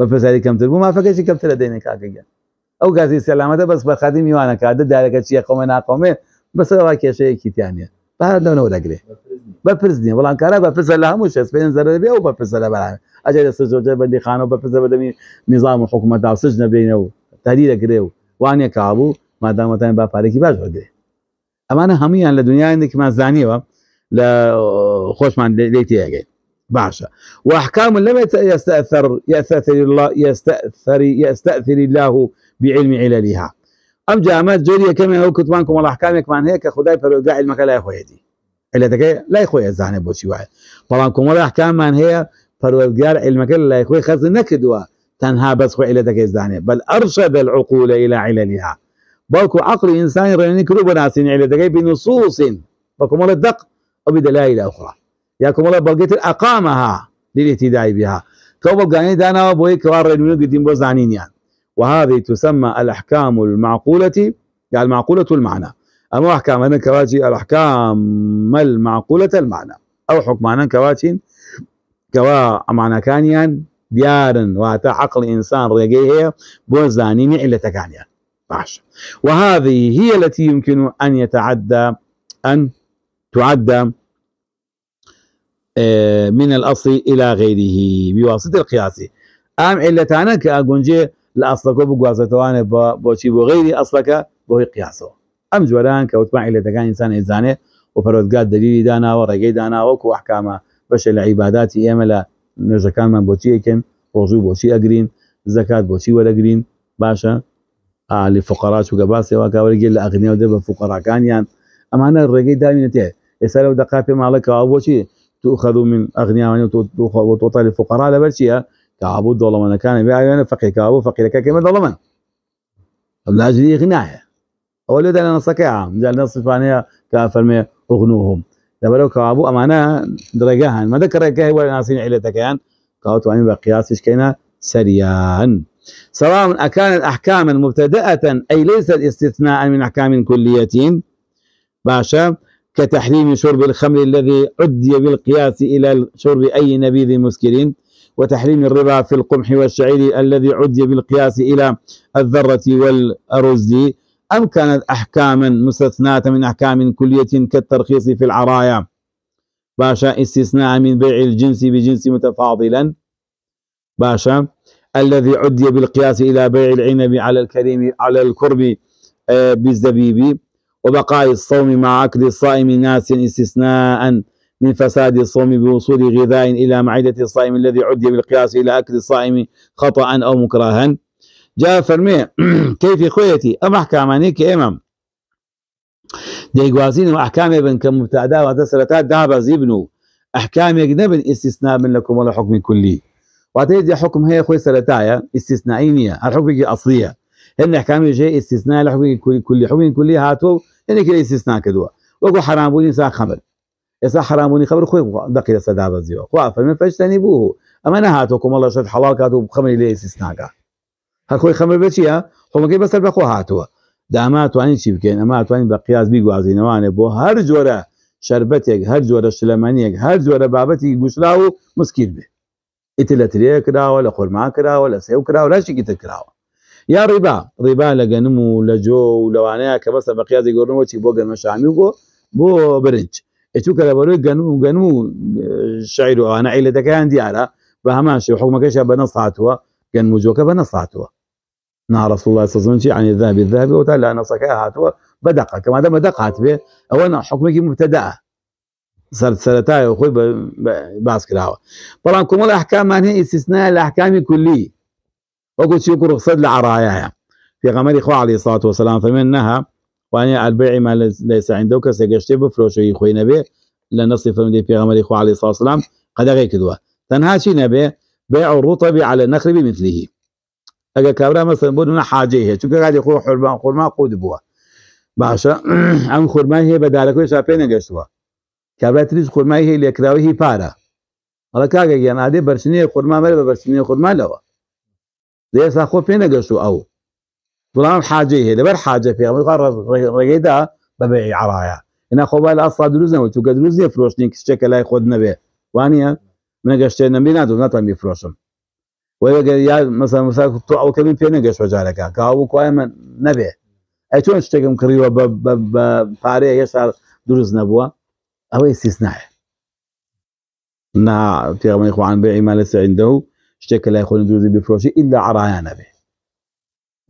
بە پرسیاری کەمتر بوو مافەکەشی کەمتر لە دێنێ کاکەگە ئەو گازی سەلامەتە بەس بەخادی میوانەکە دە دارەکە چیە قۆمە ناقۆمێ بەسەرەوە کێشەیەکی تیانە بەەوە دەگرێت بەپرزنی بەڵام کارە بەپرسە لە هەموو شەس پێێن زەر بێ و بەپرسە لە بەران ئەجە لە سجۆجە بەندی خانەوە بەپرسە بەدەمی نظام و حکوومەت داسج نەبینە و تاری دەگرێ و وانە کابوو مادامەتان با پارێکی باش بەدێ ئەمانە هەمویان لە دنیای دێکمان زانیەوە لە خۆشمان لێتی ئەگەیت بعشا وأحكام لم يستأثر يستأثر الله يستأثر يستأثر الله بعلم عللها أم جامات جورية كما هو كتبانكم والله أحكامك من هيك خداي فرقاع علمك لا يخوي دي إلا تكي لا يخوي الزعنة بوشي واحد طبعا كم الاحكام أحكام من هي فرقاع علمك لا يخوي خزن نكدوا تنها بس خوي إلا تكي الزعنة بل أرشد العقول إلى عللها باكو عقل إنسان رنيك ربنا سين إلا تكي بنصوص باكو مرة دق أو بدلائل أخرى ياكم الله بقيت اقامها للاهتداء بها کە قاني دانا بۆی كوار ڕێنونە گرتیم بۆ وهذه تسمى الأحكام المعقولة يعني المعقولة المعنى أما أحكام أنا كواجي الأحكام المعقولة المعنى أو حكم أنا كواجين كوا معنى كانيان يعني ديارن واتا عقل إنسان رجيه بوزانين الا تكانيا يعني. باش وهذه هي التي يمكن أن يتعدى أن تعدى من الأصل إلى غيره بواسطة القياس ئام عێلەتانە کە ئاگونجێ لە ئەسلەکە بگوازێتوانێ بۆچی بۆ غیری ئەسلەکە بۆی قیاسەوە ئەم جۆران کە وتمان عیلەتەکان ئینسان ئێزانێ و پەرۆتگات دەلیری داناوە ڕێگەی داناوەکو وحکامە بەشە لە عیباداتی ئێمە لە نوێژەکانمان بۆچی یەکەن ڕۆژوو بۆچی ئەگرین زکات بۆچی وەرەگرین باشە علی فقرا چووکە باسێەوە کاوەرگێ لە ئەغنیەوە دە بە فقەراکانیان ئەمانە ڕێگەی داوینێتێ ئێستا لەو دەقا پێ ماڵەکەەوە بۆچی تؤخذ من أغنياء وتعطى للفقراء لا بل شيئا كعبود والله من كان بأعيننا يعني فقير كعبود فقير لك كلمة ظلمن من أجل إغنائه أولد لنا صكاعة جعلنا صفانية كافرمي أغنوهم دبلو كعبو أمانة درجاها ما ذكر كه ولا ناسين عيلة يعني. كان قالت وعين بقياس إيش كينا سريان سواء أكانت أحكاما مبتدأة أي ليست استثناء من أحكام كليتين باشا كتحريم شرب الخمر الذي عدي بالقياس إلى شرب أي نبيذ مسكر وتحريم الربا في القمح والشعير الذي عدي بالقياس إلى الذرة والأرز أم كانت أحكاما مستثناة من أحكام كلية كالترخيص في العرايا باشا استثناء من بيع الجنس بجنس متفاضلا باشا الذي عدي بالقياس إلى بيع العنب على الكريم على الكرب آه، بالزبيب وبقاء الصوم مع أكل الصائم ناس استثناء من فساد الصوم بوصول غذاء إلى معدة الصائم الذي عدي بالقياس إلى أكل الصائم خطأ أو مكرها جاء فرمي كيف خويتي أم أحكام كإمام إمام و ئەحکامێ بن کە متاداواتە سەرەتا دابەزیبن و ئەحکامێک نەبن ئیسیسنا بن لە حكم حکمی کولی واتەیە دی حکم هەیە خۆی سەرەتایە ئیسیسنایی نییە ئەحکمێکی ئەسلیە هەن ئەحکامی ژێ ئیسیسنا كلي حکمی يعني کې استثناء کړو وګو حرام بوني سا خمر يسا حرام بوونی خبر خو دقیقه صدا بزیو خو فمن فاجتنبوه اما نهاتكم الله شد حلال كاتو بخمر لي استثناء كا هر خوي خمر بچیا خو مګي بس بخو هاتو دا ما توانین چی اما ئەما بقياس بە قیاز بیگوازینەوانێ بۆ هەر جۆرە شربەتێک هر جوره شلەمانیەک هەر جۆرە بابەتی گوسلا و مسکیل بێ ئیتلەترەیە کراوە ولا خۆرما کراوە ولا سيو کراوە ولا تر کراوە یا ربا ربا لە لجو و لە جۆ و لەوانەیە کە بەسە بە قیازی گەورنەوەی وجو بو برنج اتو لەبەرۆی گەنم و گەنم و آنا و ئەوانە عیلەتەکەیان دیارە بە هەماشی حکومەکەشە بە نەساتوە گەنم و جۆکە بە رسول الله صلى الله عليه وسلم عن الذهب الذهب وتعالى نصكها هاتوا بدقة كما دام دقعت به أولا حكمك مبتدأ صارت سرتاي وخوي باس كلاوة طبعا كم الأحكام معناها استثناء الأحكام كلية وقد شكر اقصد لعراياها في غمر إخوة عليه الصلاة والسلام فمنها وأن البيع ما ليس عنده كسيقشتي بفروشه يخوي نبي لنصي فرمدي في غمر إخوة عليه الصلاة والسلام قد غير كدوا تنها شي نبي بيع الرطب على النخل بمثله أجا كابرا مثلا بدون حاجه هي شو قاعد يقول حرمة خرمة قود بوا باشا ام خرمة هي بدالك بدالكو أبين قشوا كابرا تريد خرمة هي اللي كراوي هي پارا على كاگه يعني عادي برشني خرمة مرة برشني خرمة لوا لێستا خۆ پێ نەگەشت و ئەو بڵام حاجێ هەیە لەبەر حاجە پێ ڕێگەیدا بەبێ عراە ئەنا خۆبا لە ئاستا دروستەوە چووکە دروست نیە فرۆشتنی کچێکە لای خۆت نەبێ وانە منەگەشتێن نەبێ نادو ناتەمی فرۆشم وەگەر یا مەسا مسا تۆ ئەوکەمی پێ نەگەشت وەجارەکە کاو کوایە من نەبێ ئە چۆن شتێکم کڕیوە بە پارەیە هێشتا دروست نەبووە ئەوەی سیسنایە نا پێغمەی خوان بێ ئیمالەسە عندە و شتێککە لای خۆن دووری بفرۆشی ئللا عڕایانە بێ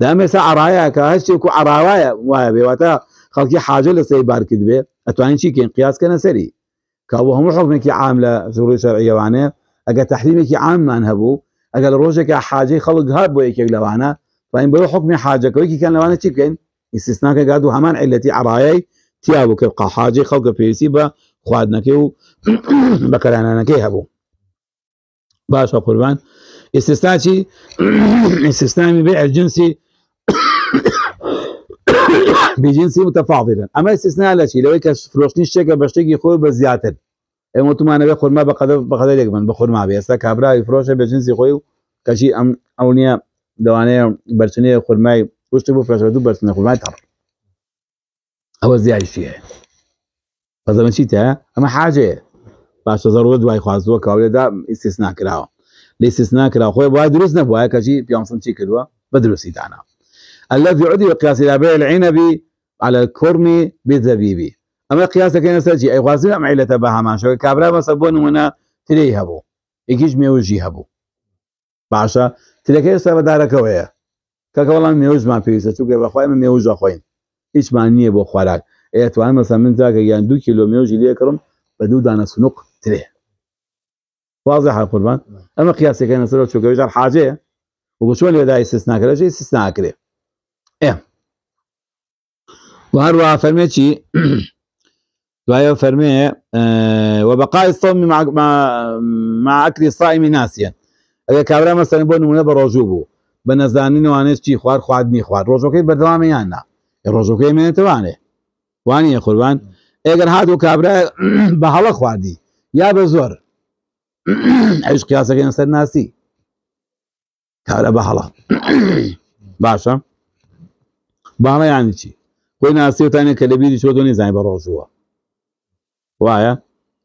دامێسا عڕایەکە هەر شتێک و عراوایە وایە بێواتە خەڵکی حاجە لە سەی بارکرد بێ ئەتوانین چیکەین قیاسکەنە سەری کاوە هەموو حکمێکی عام لە زوری شەرعیەوانێ ئەگە تحریمێکی عاممان هەبوو ئەگەر ڕۆژێکە حاجەی خەڵک هاات بۆ یەکێک لەوانە فین بەوە حکمی حاجەکەەوەی کان لەوانە چی بکەین ئیسیسناکە گاد و هەمان علەتی عڕایەی تیا بوو کە قاحاجی خەڵکە پێویستی بە خواردنەکەی و بەکەرانانەکەی هەبوو باشە قوربان استثناء استثناء من بيع الجنسي بجنسي متفاضلا اما استثناء لا شيء لو كان فلوسني الشيكه بشتكي خوي بزياده اما تو ما بخور ما بقدر بقدر يقبل بخور ما بيسا كابرا يفروش بجنسي خوي كشي ام اونيا دواني دوانه برشنيه خرماي وشتي بو فلاش دو خور ماي تر او زياده شيء فزمن شيء اما حاجه باش ضروري دواي خوازوك او دا استثناء كراو لاستثناء كلا خوي بوا دروس نبوا كجي بيانسن شي كدوا بدروسي دانا الذي عدي قياس الى بيع العنب على الكرم بالزبيب اما قياس كان سجي اي غازي ام عيله بها ما شو كابرا مسبون منا تلي هبو يجيش ميوجي هبو باشا تلكي سبب دارك ويا کەکە ما مێوزمان پێویستە چووکە بەخوای من مێوز ئەخۆین هیچمان نییە بۆ خوراک ئەتوان إيه مثلا من جاگە یان يعني دو کیلۆ مێوژی لێکڕم بە دوو دانە سنوق ترێ واضحه قربان نعم. اما قياسي كان سر شو جار حاجه وشو اللي داي استثناء كره شيء استثناء كره ايه وهر وافرمي شيء دعاء فرمي أه وبقاء الصوم مع مع مع اكل الصائم ناسيا اگر كابرا مثلا بۆ نمونە بە ڕۆژوو بوو بە نەزانینوانێت چی خوار خواردنی خوارد ڕۆژەکەی بەردەوامی یان يعني نا ڕۆژەکەی إيه، مێنێتوانێ وانە قوربان ئەگەر نعم. إيه، هات و کابرا بە هەڵە خواردی یا بە زۆر ئەوش قیاسەکەیان سەر ناسی کارە بە هەڵا باشە باڵەیانی چی خۆی ناسیوتانێ کە لە بیری چۆ دۆنی زای بە ڕۆژووە وایە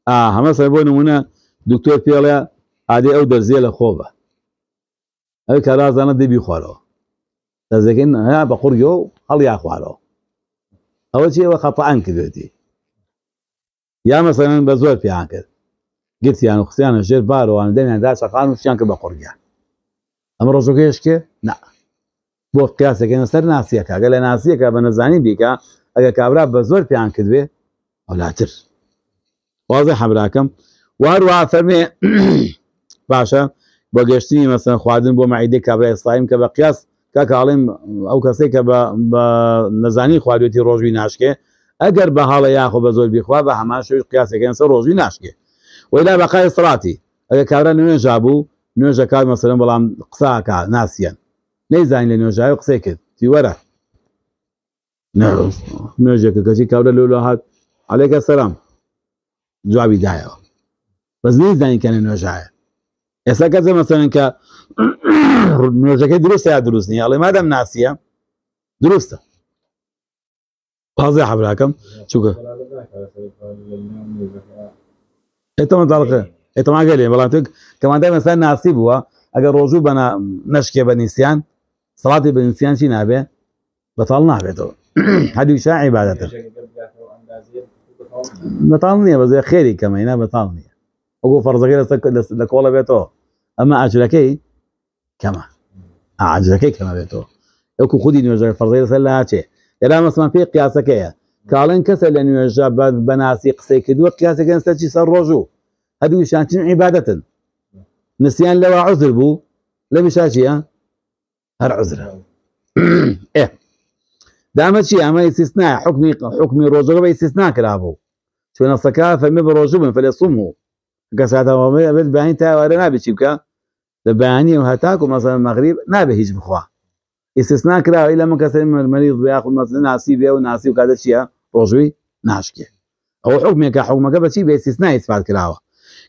ئا هەمە سەر بۆ نمونە دکتۆر پێڵێ عادی ئەو دەرزیە لە خۆبە ئەو کارازانە دەبی خوارەوە دەزەکەن هەنا بە قوڕگە و هەڵیا خوارەوە ئەوە چی ئەوە خەپەعان کردێتی یا مەسەرن بە زۆر پیان کرد گتیان و قسییانە ژێر بارەوان دەمیاندا چقان و شیان کە بە قڕگیان ئەمە ڕۆژۆگەیشکێ نا بۆ قیاسەکەێنە سەر ناسیەکە گە لە ناسیەکە بە نەزانی بیکە ئەگە کابرا بە زۆر پێیان کردوێ ئەولاتر وازە حەبراکەم وارووا فەرمێ باشە بۆ گەشتنی مەسن خواردن بۆ معیدی کابرا ئێسلایم کە بە قیاس کە کاڵێم ئەو کەسێک کە بە نەزانی خواردێتی ڕۆژوی ناشکێ ئەگەر بە هەڵە یاخۆ بە زۆر بیخوا بە هەمان شوی قیاسەکەن سەر ڕۆژوی ناشکێ وإلى بقاء صلاتي كابرا کارە نوێژا بوو نوێژە کار مەسەرم بەڵام قساکە ناسیان نەیزانین لە نوێژای أيوة في کرد تی وەرە كابرا کەچی هاد عليك السلام جوابي دايا بس دایەوە كان نەیزانینکەە نوێژایە كذا مثلا كا کە نوێژەکەی دروس يا دروست نیە ئەڵێ مادەم ناسيا دروس واضح براكم شكرا انت هيتم طلقه هيتم والله بلانتك كمان دائما سالنا هو اگر روزو بنا نشكي بنسيان صلاة بنسيان شي نابه بطلنا نابه تو هذه شاع عبادته بطال نية بس خيري كمان هنا بطلني اقول فرض غير لك والله بيتو اما عجلكي كما آه، عجلكي كما بيتو اكو خودي نوجه فرض غير سلا هاتشي لا مسمع في قياسك كالن كسل ان يجاب بناسي قسي كدو قياسك انسى شي صار روجو هذو شان شن عبادة نسيان لو عذر بو لم يشاشي ها هر عذر ايه دامت شي اما استثناء حكمي حكمي روجو غبي استثناء كلابو شو صكا فمي بروجو من فليصومو قصاتا ما بين تا ورا نابي شيبكا لباني وهتاكو مثلا المغرب نابي هيج بخواه استثناء كرا الى من كسر من المريض بياخذ مثلا بێ و ناسی وكذا شيء رجوي ناشكي او ئەو حکمێکە حومەکە شيء باستثناء استثناء اثبات كرا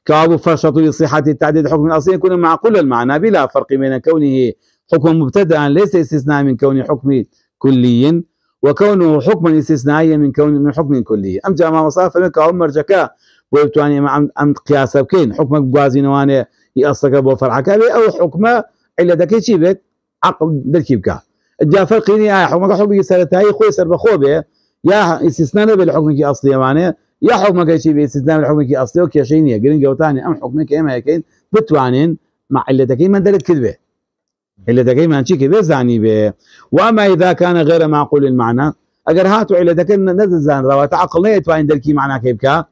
كابو فرشة صحة التعديد حكم الأصل يكون معقول المعنى بلا فرق بين كونه حكم مبتدأ ليس استثناء من كون حكم كلي وكونه حكما استثنائيا من كون من حكم كلي أم جاء وصاف لك أو مرجكا ويبتواني مع أم قياس بكين حكمك بوازي نواني يأصلك بو فرعك أو حكمة إلا دكي شيبك عقل دركي بكا جا فرقيني يا حكم حكم سرتاي خوي سر بخوبه يا استثناء بالحكم كي اصلي معناه يا حكم كي استثناء الحكم كي اصلي وكي شيء ني جرين جو ثاني ام حكمك ام هيكين بتوانين مع اللي دكي ما دلت كذبه اللي دكي ما نشيك به زاني به واما اذا كان غير معقول المعنى اگر هاتو الى دكي نزل زان روات عقل نيت وين دركي معناه كيف كا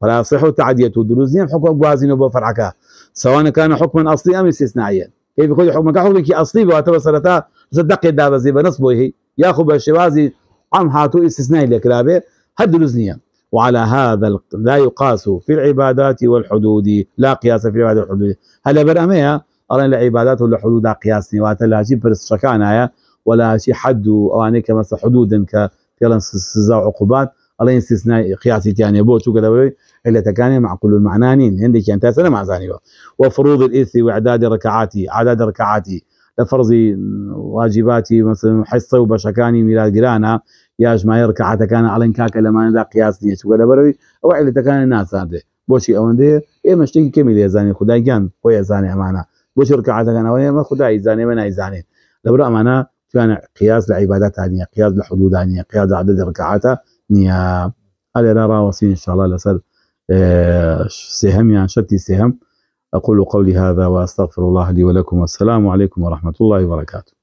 فلا يصح تعديه دروزين حكم بوازين وبفرعكا سواء كان حكما اصليا ام استثنائيا هي بيكون حكمك حكمك اصلي واتبع سرتا صدق دابا زي بنصبه هي ياخذ بشوازي عم حاتو استثناء لكرابه حد لزنيا وعلى هذا لا يقاس في العبادات والحدود لا قياس في العبادات والحدود هلا براميها أرن العبادات والحدود لا قياس نواتا لا شيء برس شكانايا ولا شيء حد أو أنك حدود ك يلا سزا عقوبات الله استثناء قياسي تاني بوت شو كذا الا تكاني مع كل المعنانين هندي كان تاسنا مع زاني وفروض الاث واعداد ركعاتي اعداد ركعاتي لفرض واجباتي مثلا حصه وبشكاني ميلاد جرانا يا جماعه ركعات كان على انكاك لما دا قياس دي شو كذا بروي او الا تكاني الناس هذا بوشي او اونده اي مشتي كمل يا زاني خداي كان هو يا زاني امانه بوشي ركعات كان اوليه ما خداي زاني ما ناي زاني لبرو امانه كان قياس لعبادات ثانيه قياس لحدود ثانيه قياس عدد ركعاته نياب هذا لا راوسين إن شاء الله لسال آه، سهم يعني شتي سهم أقول قولي هذا وأستغفر الله لي ولكم والسلام عليكم ورحمة الله وبركاته